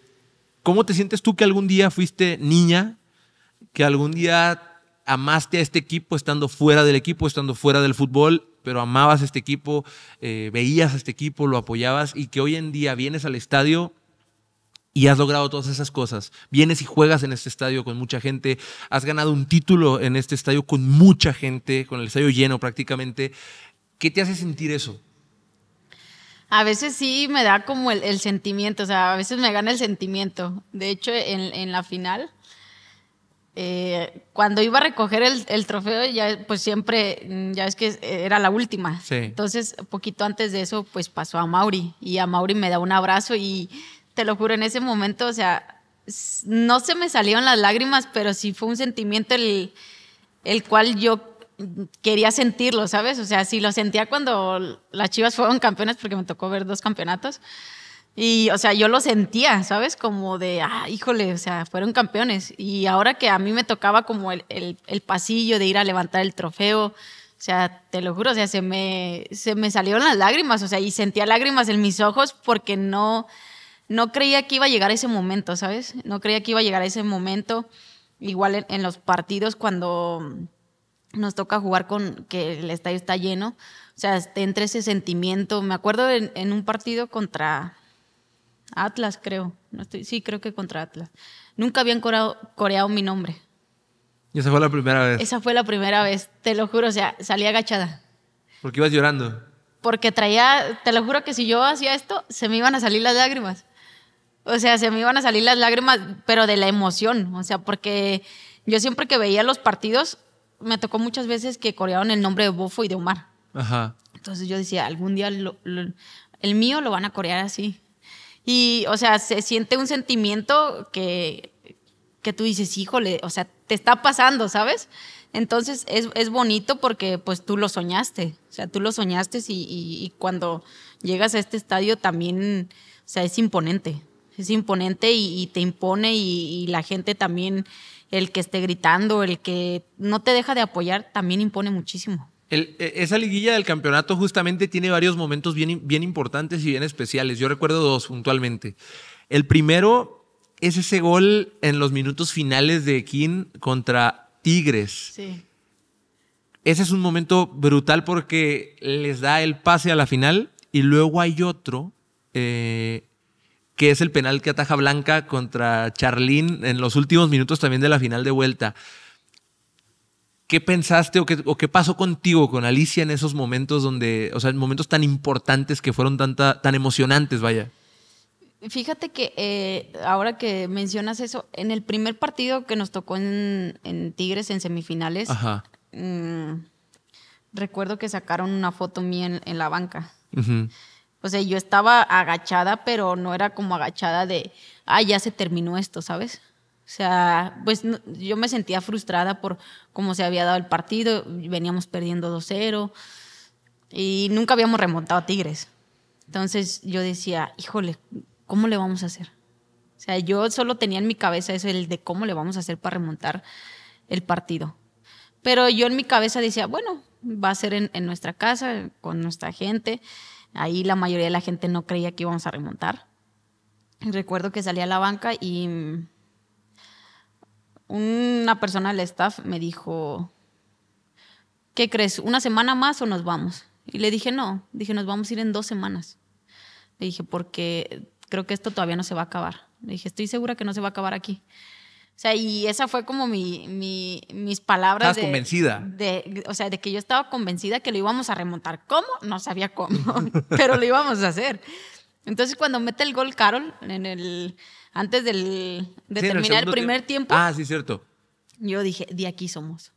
¿Cómo te sientes tú que algún día fuiste niña, que algún día amaste a este equipo estando fuera del equipo, estando fuera del fútbol, pero amabas este equipo, eh, veías a este equipo, lo apoyabas y que hoy en día vienes al estadio y has logrado todas esas cosas. Vienes y juegas en este estadio con mucha gente, has ganado un título en este estadio con mucha gente, con el estadio lleno prácticamente. ¿Qué te hace sentir eso? A veces sí me da como el, sentimiento, o sea, a veces me gana el sentimiento. De hecho, en, la final, eh, cuando iba a recoger el, trofeo, ya pues siempre, ya es que era la última. Entonces, poquito antes de eso, pues pasó a Mauri y a Mauri me da un abrazo y te lo juro, en ese momento, o sea, no se me salieron las lágrimas, pero sí fue un sentimiento el, el cual yo quería sentirlo, ¿sabes? O sea, sí lo sentía cuando las Chivas fueron campeonas, porque me tocó ver dos campeonatos. Y, o sea, yo lo sentía, ¿sabes? Como de, ah, híjole, o sea, fueron campeones. Y ahora que a mí me tocaba como el, el, el pasillo de ir a levantar el trofeo, o sea, te lo juro, o sea, se me, se me salieron las lágrimas, o sea, y sentía lágrimas en mis ojos porque no, no creía que iba a llegar ese momento, ¿sabes? No creía que iba a llegar ese momento. Igual en, los partidos cuando mm, nos toca jugar con que el estadio está lleno, o sea, entre ese sentimiento. Me acuerdo en, un partido contra Atlas, creo. sí, creo que contra Atlas. Nunca habían coreado, coreado, mi nombre. ¿Y esa fue la primera vez? Esa fue la primera vez, te lo juro. O sea, salí agachada. Porque ibas llorando? Porque traía, te lo juro que si yo hacía esto, se me iban a salir las lágrimas o sea, se me iban a salir las lágrimas, pero de la emoción, o sea, porque yo siempre que veía los partidos, me tocó muchas veces que coreaban el nombre de Bofo y de Omar. Ajá. Entonces yo decía, algún día el mío lo van a corear así. Y, o sea, se siente un sentimiento que, que tú dices, híjole, o sea, te está pasando, ¿sabes? Entonces es, es bonito porque pues tú lo soñaste, o sea, tú lo soñaste y, y cuando llegas a este estadio también, o sea, es imponente es imponente y, te impone y, la gente también, el que esté gritando, el que no te deja de apoyar, también impone muchísimo. E, esa liguilla del campeonato justamente tiene varios momentos bien, bien importantes y bien especiales. Yo recuerdo dos puntualmente. El primero es ese gol en los minutos finales de King contra Tigres. Sí. Ese es un momento brutal porque les da el pase a la final y luego hay otro eh, que es el penal que ataja Blanca contra Charlín en los últimos minutos también de la final de vuelta. ¿Qué pensaste o qué, pasó contigo, con Alicia, en esos momentos donde, o sea, momentos tan importantes que fueron tanta, tan emocionantes, vaya? Fíjate que eh, ahora que mencionas eso, en el primer partido que nos tocó en, Tigres en semifinales, mm, recuerdo que sacaron una foto mía en, la banca. Ajá. O sea, yo estaba agachada, pero no era como agachada de, ah, ya se terminó esto, ¿sabes? O sea, pues yo me sentía frustrada por cómo se había dado el partido, veníamos perdiendo 2-0 y nunca habíamos remontado a Tigres. Entonces yo decía, híjole, ¿cómo le vamos a hacer? O sea, yo solo tenía en mi cabeza eso, el de cómo le vamos a hacer para remontar el partido. Pero yo en mi cabeza decía, bueno, va a ser en, en nuestra casa, con nuestra gente. Ahí la mayoría de la gente no creía que íbamos a remontar. Recuerdo que salí a la banca y una persona del staff me dijo, ¿qué crees? ¿Una semana más o nos vamos? Y le dije, no, dije, nos vamos a ir en dos semanas. Le dije, porque creo que esto todavía no se va a acabar. Le dije, estoy segura que no se va a acabar aquí. O sea, y esa fue como mi, mis palabras. Estabas de, convencida. o sea, de que yo estaba convencida que lo íbamos a remontar. ¿Cómo? No sabía cómo, pero lo íbamos a hacer. Entonces, cuando mete el gol Carol, en el, antes del, de terminar el, primer tiempo. tiempo. Ah, sí, cierto. Yo dije, de aquí somos.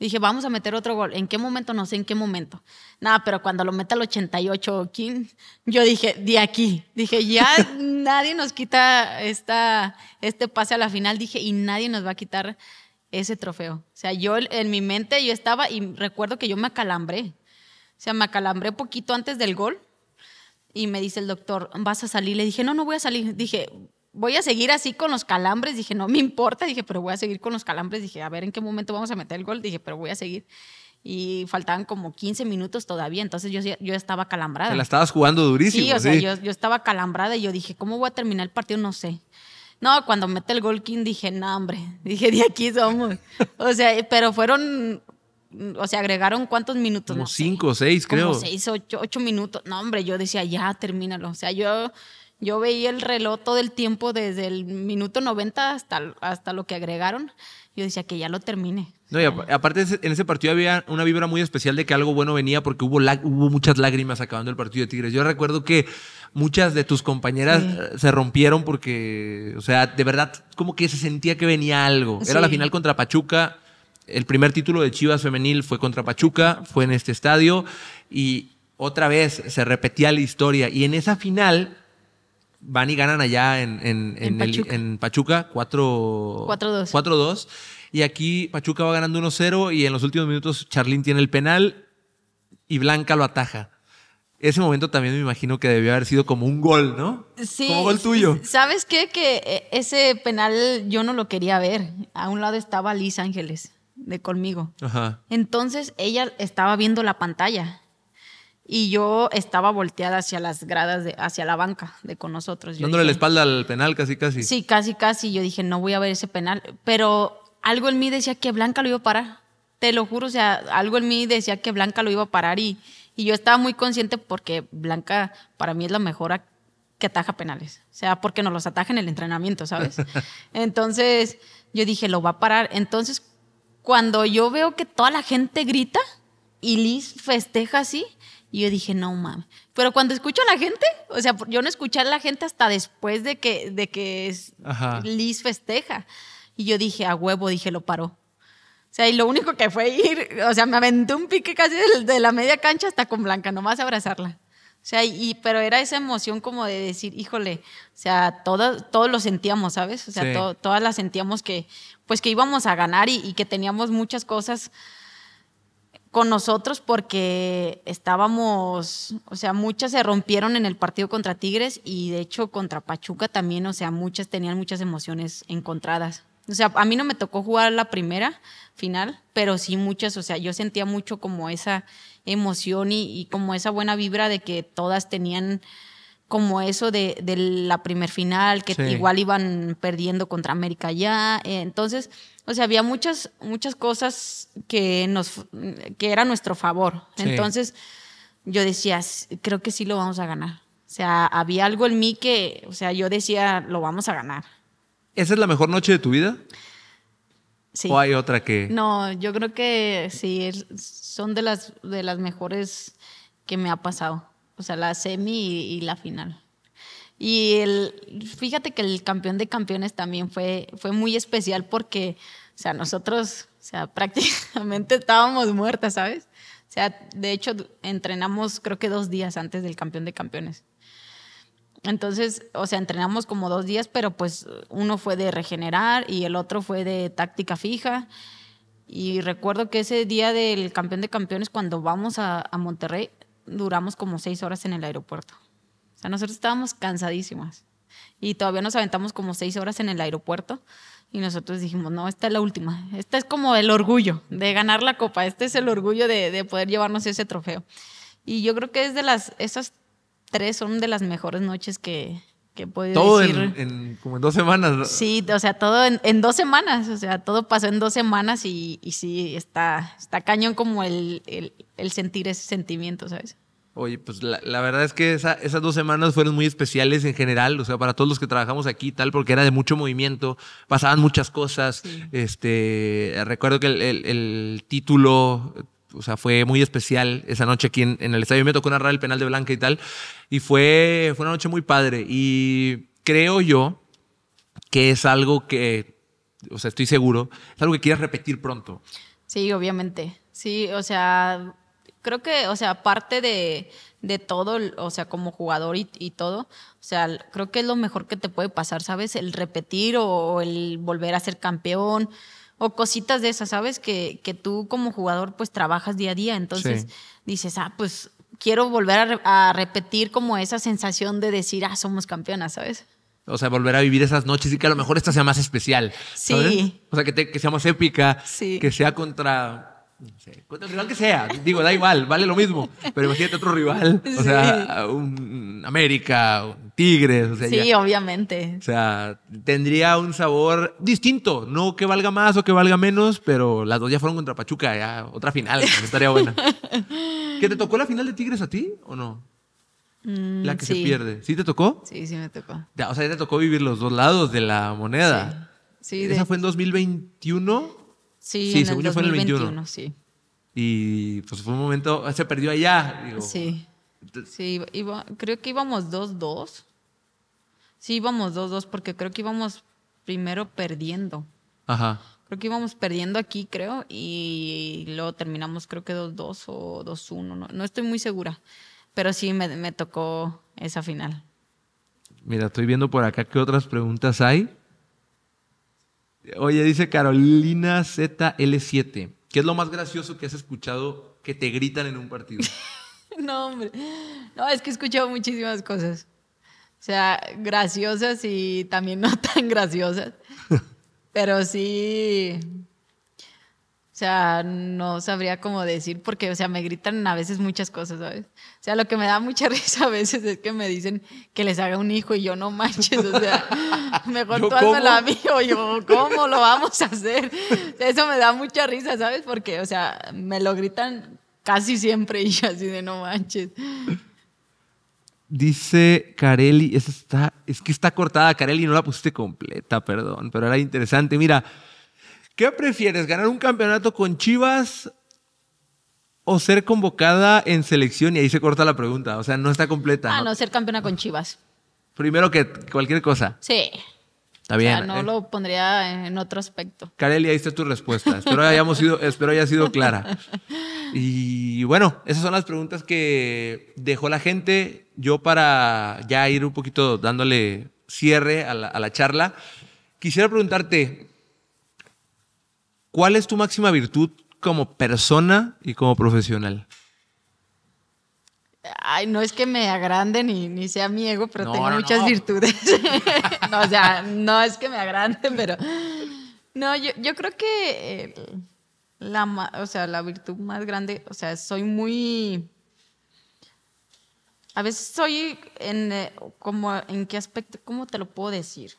Dije, vamos a meter otro gol. ¿En qué momento? No sé en qué momento. Nada, pero cuando lo meta al 88 yo dije, de aquí. Dije, ya nadie nos quita esta, este pase a la final. Dije, y nadie nos va a quitar ese trofeo. O sea, yo en mi mente, yo estaba y recuerdo que yo me acalambré. O sea, me acalambré poquito antes del gol y me dice el doctor, ¿vas a salir? Le dije, no, no voy a salir. Dije, voy a seguir así con los calambres. Dije, no me importa. Dije, pero voy a seguir con los calambres. Dije, a ver en qué momento vamos a meter el gol. Dije, pero voy a seguir. Y faltaban como 15 minutos todavía. Entonces yo, yo estaba calambrada. Te la estabas jugando durísimo. Sí, o sea, yo, estaba calambrada y yo dije, ¿cómo voy a terminar el partido? No sé. No, cuando mete el gol King dije, no, hombre. Dije, de aquí somos. o sea, pero fueron. O sea, agregaron cuántos minutos. Como no cinco seis, creo. Como seis, ocho, ocho minutos. No, hombre, yo decía, ya, termínalo. O sea, yo yo veía el reloj todo el tiempo, desde el minuto 90 hasta, hasta lo que agregaron. Yo decía que ya lo termine. No, aparte en ese partido había una vibra muy especial de que algo bueno venía porque hubo, hubo muchas lágrimas acabando el partido de Tigres. Yo recuerdo que muchas de tus compañeras eh, se rompieron porque, o sea, de verdad como que se sentía que venía algo. Era la final contra Pachuca. El primer título de Chivas femenil fue contra Pachuca, fue en este estadio y otra vez se repetía la historia. Y en esa final van y ganan allá en, en, en, Pachuca. 4-2. Y aquí Pachuca va ganando 1-0 y en los últimos minutos Charlín tiene el penal y Blanca lo ataja. Ese momento también me imagino que debió haber sido como un gol, ¿no? Sí. Como gol tuyo. ¿Sabes qué? Que eh, ese penal yo no lo quería ver. A un lado estaba Liz Ángeles de conmigo. Ajá. Entonces ella estaba viendo la pantalla y yo estaba volteada hacia las gradas, de, hacia la banca de con nosotros. Dándole la espalda al penal casi, casi. Sí, casi, casi. Yo dije, no voy a ver ese penal, pero algo en mí decía que Blanca lo iba a parar. Te lo juro, o sea, algo en mí decía que Blanca lo iba a parar y, y yo estaba muy consciente porque Blanca para mí es la mejor que ataja penales. O sea, porque nos los ataja en el entrenamiento, ¿sabes? Entonces yo dije, lo va a parar. Entonces, cuando yo veo que toda la gente grita y Liz festeja así, y yo dije, no mames. Pero cuando escucho a la gente, o sea, yo no escuché a la gente hasta después de que, de que Liz festeja. Y yo dije, a huevo, dije, lo paró. O sea, y lo único que fue ir, o sea, me aventó un pique casi de, la media cancha hasta con Blanca, nomás abrazarla. O sea, y, pero era esa emoción como de decir, híjole, o sea, todos, todos lo sentíamos, ¿sabes? O sea, todas las sentíamos que, pues que íbamos a ganar y que teníamos muchas cosas con nosotros porque estábamos, o sea, muchas se rompieron en el partido contra Tigres y de hecho contra Pachuca también, o sea, muchas tenían muchas emociones encontradas. O sea, a mí no me tocó jugar la primera final, pero sí muchas, o sea, yo sentía mucho como esa emoción y, y como esa buena vibra de que todas tenían como eso de, de la primer final, que igual iban perdiendo contra América ya. Entonces, o sea, había muchas, muchas cosas que nos que era nuestro favor. Entonces, yo decía, creo que sí lo vamos a ganar. O sea, había algo en mí que, o sea, yo decía, lo vamos a ganar. ¿Esa es la mejor noche de tu vida? Sí. ¿O hay otra que.? No, yo creo que sí, son de las, de las mejores que me ha pasado o sea, la semi y, la final. Y el, fíjate que el campeón de campeones también fue, fue muy especial porque, o sea, nosotros, o sea, prácticamente estábamos muertas, ¿sabes? O sea, de hecho, entrenamos creo que dos días antes del campeón de campeones. Entonces, o sea, entrenamos como dos días, pero pues uno fue de regenerar y el otro fue de táctica fija. Y recuerdo que ese día del campeón de campeones, cuando vamos a Monterrey, duramos como seis horas en el aeropuerto. O sea, nosotros estábamos cansadísimas y todavía nos aventamos como seis horas en el aeropuerto y nosotros dijimos, no, esta es la última, esta es como el orgullo de ganar la copa, este es el orgullo de, poder llevarnos ese trofeo. Y yo creo que es de las, esas tres son de las mejores noches que, todo En, como dos semanas. Sí, o sea, todo en, dos semanas. O sea, todo pasó en dos semanas y, y sí, está, está cañón como el, el, sentir ese sentimiento, ¿sabes? Oye, pues la, verdad es que esas dos semanas fueron muy especiales en general, o sea, para todos los que trabajamos aquí tal, porque era de mucho movimiento, pasaban muchas cosas. Este, recuerdo que el, el título o sea, fue muy especial esa noche aquí en, el estadio. Me tocó narrar el penal de Blanca y tal. Y fue, fue una noche muy padre. Y creo yo que es algo que, o sea, estoy seguro, es algo que quieras repetir pronto. Sí, obviamente. Sí, o sea, creo que, o sea, aparte de, todo, o sea, como jugador y, todo, o sea, creo que es lo mejor que te puede pasar, ¿sabes? El repetir o el volver a ser campeón o cositas de esas, ¿sabes? Que, que tú como jugador pues trabajas día a día, entonces dices, ah, pues quiero volver a, repetir como esa sensación de decir, ah, somos campeonas, ¿sabes? O sea, volver a vivir esas noches y que a lo mejor esta sea más especial. Sí. O sea, que, que sea más épica, sí. que sea contra no sé, rival que sea, digo, da igual, vale lo mismo, pero imagínate otro rival, o sea, un América, Tigres, o sea. Sí, obviamente. O sea, tendría un sabor distinto, no que valga más o que valga menos, pero las dos ya fueron contra Pachuca, ya otra final, estaría buena. ¿Que te tocó la final de Tigres a ti o no? Mm, la que se pierde. ¿Sí te tocó? Sí, sí me tocó. o sea, ya te tocó vivir los dos lados de la moneda. Sí. sí Esa fue en 2021. Sí, en el yo fue el 21. Sí. Y pues fue un momento, se perdió allá. Sí. Sí, iba, creo que íbamos 2-2. Sí, íbamos 2-2 porque creo que íbamos primero perdiendo. Ajá. Creo que íbamos perdiendo aquí, creo, y luego terminamos creo que 2-2 o 2-1, no, no, estoy muy segura, pero sí me, me tocó esa final. Mira, estoy viendo por acá qué otras preguntas hay. Oye, dice Carolina ZL7. ¿Qué es lo más gracioso que has escuchado que te gritan en un partido? no, hombre. No, es que he escuchado muchísimas cosas. O sea, graciosas y también no tan graciosas. Pero sí, o sea, no sabría cómo decir porque, o sea, me gritan a veces muchas cosas, ¿sabes? O sea, lo que me da mucha risa a veces es que me dicen que les haga un hijo y yo no manches, o sea, mejor tú hazlo a mí o yo, ¿cómo lo vamos a hacer? eso me da mucha risa, ¿sabes? Porque, o sea, me lo gritan casi siempre y yo así de no manches. Dice Carelli, esa está, es que está cortada, Carelli, no la pusiste completa, perdón, pero era interesante. Mira, ¿Qué prefieres, ganar un campeonato con Chivas o ser convocada en selección? Y ahí se corta la pregunta, o sea, no está completa. Ah, no, ser campeona con Chivas. Primero que cualquier cosa. Sí. Está bien. O sea, no ¿eh? lo pondría en otro aspecto. Kareli, ahí está tu respuesta. Espero, hayamos sido, espero haya sido clara. Y bueno, esas son las preguntas que dejó la gente. Yo para ya ir un poquito dándole cierre a la charla, quisiera preguntarte, ¿Cuál es tu máxima virtud como persona y como profesional? Ay, no es que me agranden ni, sea mi ego, pero tengo muchas virtudes. o sea, no es que me agrande, pero. No, yo, creo que eh, la, o sea, la virtud más grande, o sea, soy muy. A veces soy en. Eh, como, ¿En qué aspecto? ¿Cómo te lo puedo decir?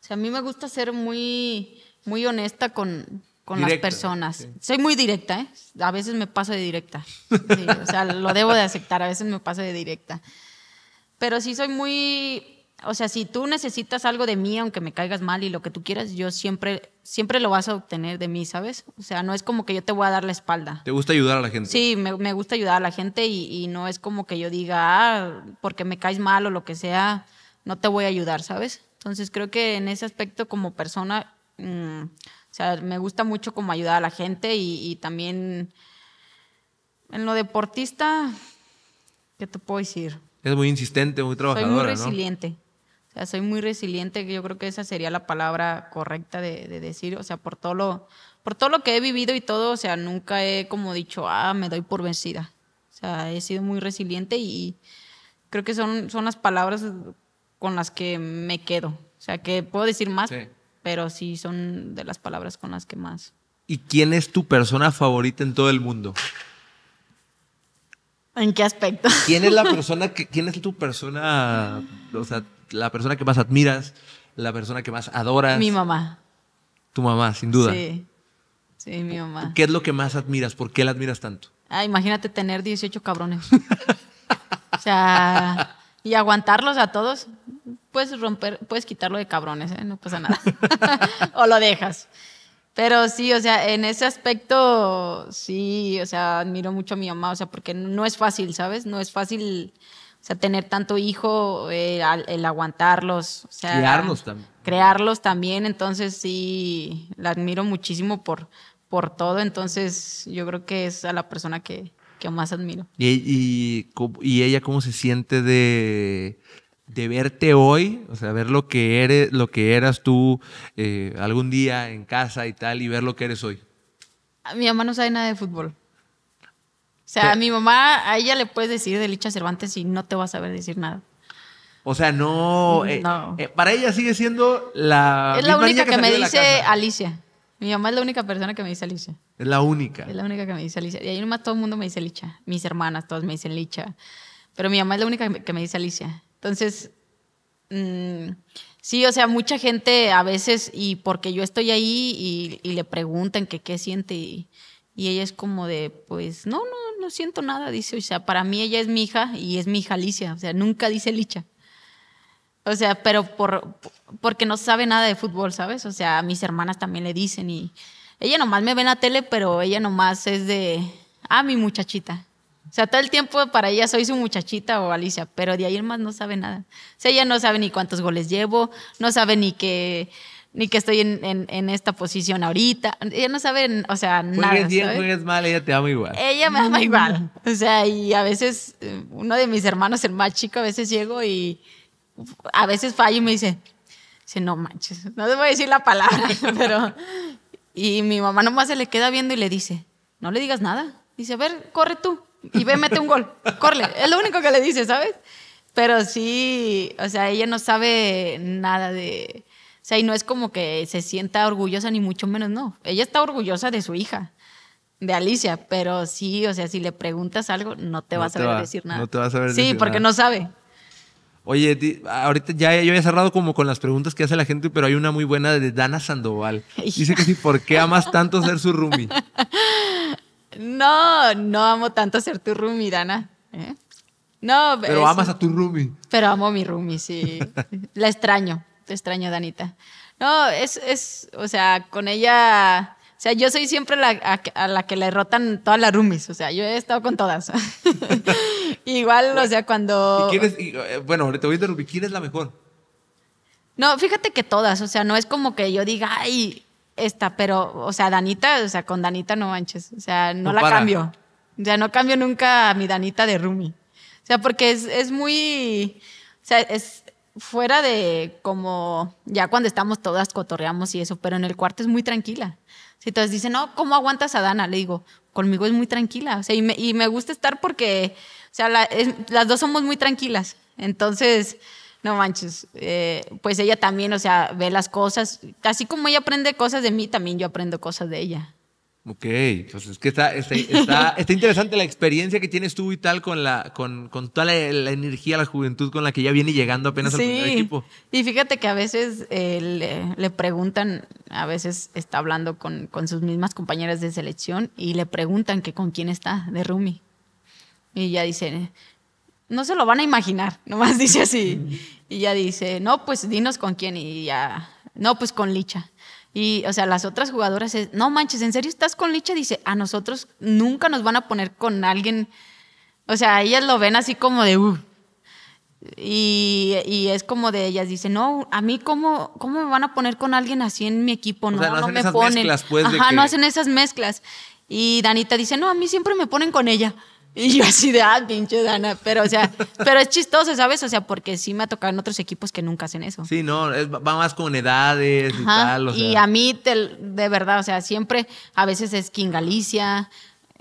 O sea, a mí me gusta ser muy muy honesta con, con las personas. Soy muy directa, ¿eh? A veces me paso de directa. o sea, lo debo de aceptar, a veces me paso de directa. Pero sí soy muy... O sea, si tú necesitas algo de mí, aunque me caigas mal y lo que tú quieras, yo siempre, siempre lo vas a obtener de mí, ¿sabes? O sea, no es como que yo te voy a dar la espalda. ¿Te gusta ayudar a la gente? Sí, me, me gusta ayudar a la gente y, y, no es como que yo diga, ah, porque me caes mal o lo que sea, no te voy a ayudar, ¿sabes? Entonces creo que en ese aspecto como persona Mm, o sea, me gusta mucho como ayudar a la gente y, también en lo deportista, ¿qué te puedo decir? Es muy insistente, muy trabajadora, Soy muy resiliente. O sea, soy muy resiliente, yo creo que esa sería la palabra correcta de, decir, o sea, por todo lo por todo lo que he vivido y todo, o sea, nunca he como dicho, ah, me doy por vencida. O sea, he sido muy resiliente y creo que son, son las palabras con las que me quedo. O sea, que puedo decir más, sí pero sí son de las palabras con las que más. ¿Y quién es tu persona favorita en todo el mundo? ¿En qué aspecto? ¿Quién es la persona que, quién es tu persona, o sea, la persona que más admiras, la persona que más adoras? Mi mamá. Tu mamá, sin duda. Sí, sí, mi mamá. ¿Qué es lo que más admiras? ¿Por qué la admiras tanto? Ah, imagínate tener 18 cabrones. o sea, y aguantarlos a todos puedes romper, puedes quitarlo de cabrones, ¿eh? no pasa nada. o lo dejas. Pero sí, o sea, en ese aspecto, sí, o sea, admiro mucho a mi mamá, o sea, porque no es fácil, ¿sabes? No es fácil, o sea, tener tanto hijo, eh, el aguantarlos, o sea. Crearlos también. Crearlos también, entonces sí, la admiro muchísimo por, por todo, entonces yo creo que es a la persona que, más admiro. y ella cómo se siente de de verte hoy, o sea, ver lo que eres, lo que eras tú eh, algún día en casa y tal, y ver lo que eres hoy? Mi mamá no sabe nada de fútbol. O sea, a mi mamá, a ella le puedes decir de Licha Cervantes y no te vas a saber decir nada. O sea, no. Eh, eh, para ella sigue siendo la. Es la única que, que me dice Alicia. Mi mamá es la única persona que me dice Alicia. Es la única. Es la única que me dice Alicia. Y ahí nomás todo el mundo me dice Licha. Mis hermanas, todas me dicen Licha. Pero mi mamá es la única que me dice Alicia. Entonces, mm, sí, o sea, mucha gente a veces, y porque yo estoy ahí y, le preguntan que qué siente, y, ella es como de, pues, no, no, no siento nada, dice, o sea, para mí ella es mi hija y es mi hija Alicia, o sea, nunca dice Licha. O sea, pero por, porque no sabe nada de fútbol, ¿sabes? O sea, mis hermanas también le dicen y ella nomás me ve en la tele, pero ella nomás es de, ah, mi muchachita. O sea, todo el tiempo para ella soy su muchachita o Alicia, pero de ahí en más no sabe nada. O sea, ella no sabe ni cuántos goles llevo, no sabe ni que, ni que estoy en, en, esta posición ahorita. Ella no sabe, o sea, nada. Juegues bien, mal, ella te ama igual. Ella me ama igual. O sea, y a veces eh, uno de mis hermanos, el más chico, a veces llego y a veces fallo y me dice, dice no manches, no te voy a decir la palabra, pero... Y mi mamá nomás se le queda viendo y le dice, no le digas nada. Dice, a ver, corre tú y ve, mete un gol, corre. Es lo único que le dice, ¿sabes? Pero sí, o sea, ella no sabe nada de... O sea, y no es como que se sienta orgullosa, ni mucho menos, no. Ella está orgullosa de su hija, de Alicia, pero sí, o sea, si le preguntas algo, no te va a saber decir nada. No te va a saber sí, Sí, porque no sabe. Oye, ahorita ya yo he cerrado como con las preguntas que hace la gente, pero hay una muy buena de Dana Sandoval. Dice que sí, ¿por qué amas tanto ser su roomie? No, no amo tanto ser tu roomie, Dana. ¿eh? No, pero amas a tu roomie. Pero amo mi roomie, sí. La extraño, te extraño, Danita. No, es, es, o sea, con ella, o sea, yo soy siempre la, a, la que le rotan todas las roomies, o sea, yo he estado con todas. Igual, o sea, cuando... Eh, bueno, te voy a interrumpir, ¿quién es la mejor? No, fíjate que todas, o sea, no es como que yo diga, ay, esta, pero, o sea, Danita, o sea, con Danita no manches, o sea, no, la cambio. O sea, no cambio nunca a mi Danita de Rumi. O sea, porque es, muy, o sea, es fuera de como, ya cuando estamos todas cotorreamos y eso, pero en el cuarto es muy tranquila. Si entonces dice, no, ¿cómo aguantas a Dana? Le digo, conmigo es muy tranquila, o sea, y me, gusta estar porque, o sea, las dos somos muy tranquilas. Entonces, no manches. Eh, pues ella también, o sea, ve las cosas. Así como ella aprende cosas de mí, también yo aprendo cosas de ella. Ok, entonces que está, interesante la experiencia que tienes tú y tal con, la, con, toda la, energía, la juventud con la que ya viene llegando apenas al primer equipo. Y fíjate que a veces eh, le, preguntan, a veces está hablando con, con, sus mismas compañeras de selección y le preguntan que con quién está de Rumi. Y ya dice, no se lo van a imaginar, nomás dice así. Y ya dice, no, pues dinos con quién y ya, no, pues con Licha. Y, o sea, las otras jugadoras, no manches, ¿en serio estás con Licha? Dice, a nosotros nunca nos van a poner con alguien. O sea, ellas lo ven así como de, uh". Y, es como de ellas, dice, no, a mí cómo, cómo me van a poner con alguien así en mi equipo, no, no, hacen me esas ponen. Mezclas, pues, Ajá, no hacen esas mezclas. Y Danita dice, no, a mí siempre me ponen con ella. Y yo así de, ah, pinche Dana. Pero, o sea, pero es chistoso, ¿sabes? O sea, porque sí me ha tocado en otros equipos que nunca hacen eso. Sí, no, va más con edades y tal. y a mí, de verdad, o sea, siempre, a veces es King Galicia,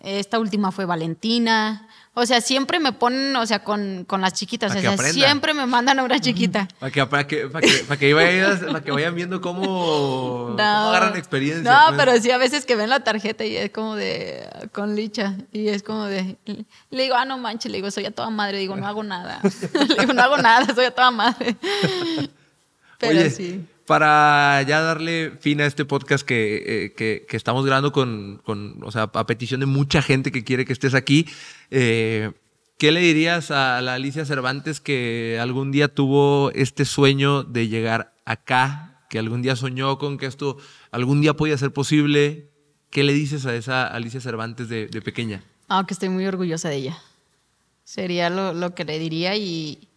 esta última fue Valentina. O sea, siempre me ponen, o sea, con, las chiquitas. o sea, siempre me mandan a una chiquita. Para que, para que, para para vayan viendo cómo, agarran experiencia. No, pues. pero sí, a veces que ven la tarjeta y es como de. con licha. Y es como de. Le digo, ah, no manches, le digo, soy a toda madre. Digo, no hago nada. le digo, no hago nada, soy a toda madre. Pero Oye, sí para ya darle fin a este podcast que, eh, estamos grabando con, con, a petición de mucha gente que quiere que estés aquí, eh, ¿qué le dirías a la Alicia Cervantes que algún día tuvo este sueño de llegar acá, que algún día soñó con que esto algún día podía ser posible? ¿Qué le dices a esa Alicia Cervantes de, pequeña? pequeña? Ah, que estoy muy orgullosa de ella. Sería lo, lo que le diría y,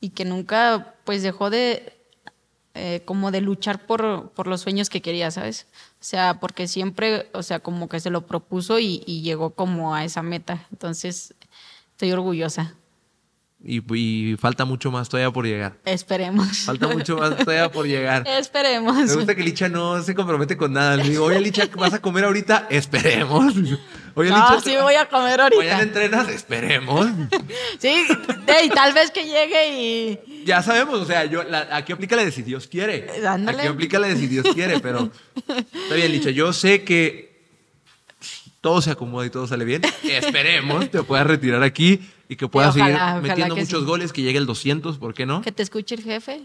y que nunca pues dejó de, eh, como de luchar por, los sueños que quería, ¿sabes? O sea, porque siempre, o sea, como que se lo propuso y, llegó como a esa meta. Entonces, estoy orgullosa. Y, falta mucho más todavía por llegar. Esperemos. Falta mucho más todavía por llegar. Esperemos. Me gusta que Licha no se compromete con nada. Le digo, oye, Licha, ¿vas a comer ahorita? Esperemos. Oye, sí me voy a comer ahorita. Mañana entrenas, esperemos. sí, tal vez que llegue y... Ya sabemos, o sea, yo, aquí aplica la de si Dios quiere. Aquí aplica la de si Dios quiere, pero... Está bien, Licha, yo sé que todo se acomoda y todo sale bien. Esperemos te puedas retirar aquí y que puedas seguir metiendo muchos goles, que llegue el 200, ¿por qué no? Que te escuche el jefe.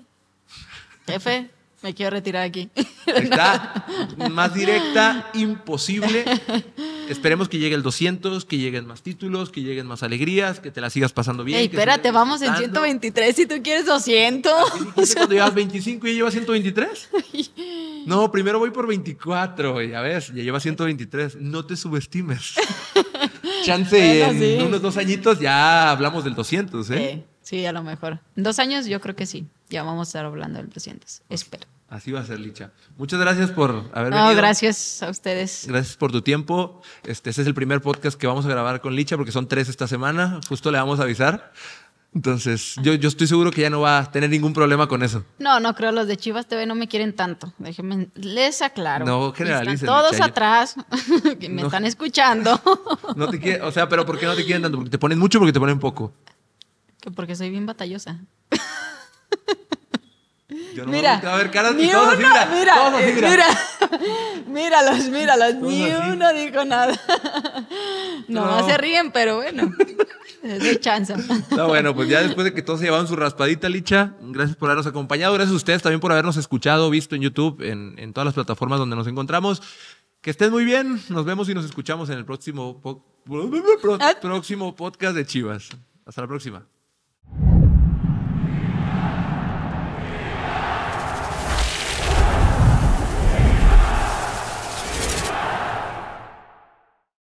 Jefe, me quiero retirar aquí. Está más directa, imposible. Esperemos que llegue el 200, que lleguen más títulos, que lleguen más alegrías, que te la sigas pasando bien. Ey, espérate, vamos en 123 si tú quieres 200. ¿Y ah, cuando llevas 25 y ya llevas 123? No, primero voy por 24, a ves, ya lleva 123. No te subestimes. Chance, en unos dos añitos ya hablamos del 200, ¿eh? Sí, a lo mejor. dos años yo creo que sí. Ya vamos a estar hablando del 200. Espero. Así va a ser, Licha. Muchas gracias por haber no, gracias a ustedes. Gracias por tu tiempo. Este, este, es el primer podcast que vamos a grabar con Licha porque son tres esta semana. Justo le vamos a avisar. Entonces, yo, yo estoy seguro que ya no va a tener ningún problema con eso. No, no creo. Los de Chivas TV no me quieren tanto. Déjenme, les aclaro. No generalicen. Todos atrás que me están escuchando. no te o sea, pero ¿por qué no te quieren tanto? ¿Porque te ponen mucho o porque te ponen poco? Que porque soy bien batallosa. Yo no mira, ni uno, mira, míralos, míralos, ni uno dijo nada. No, se ríen, pero bueno, es chance. bueno, pues ya después de que todos se llevaron su raspadita, Licha, gracias por habernos acompañado, gracias a ustedes también por habernos escuchado, visto en YouTube, en, todas las plataformas donde nos encontramos. Que estén muy bien, nos vemos y nos escuchamos en el próximo, próximo podcast de Chivas. Hasta la próxima.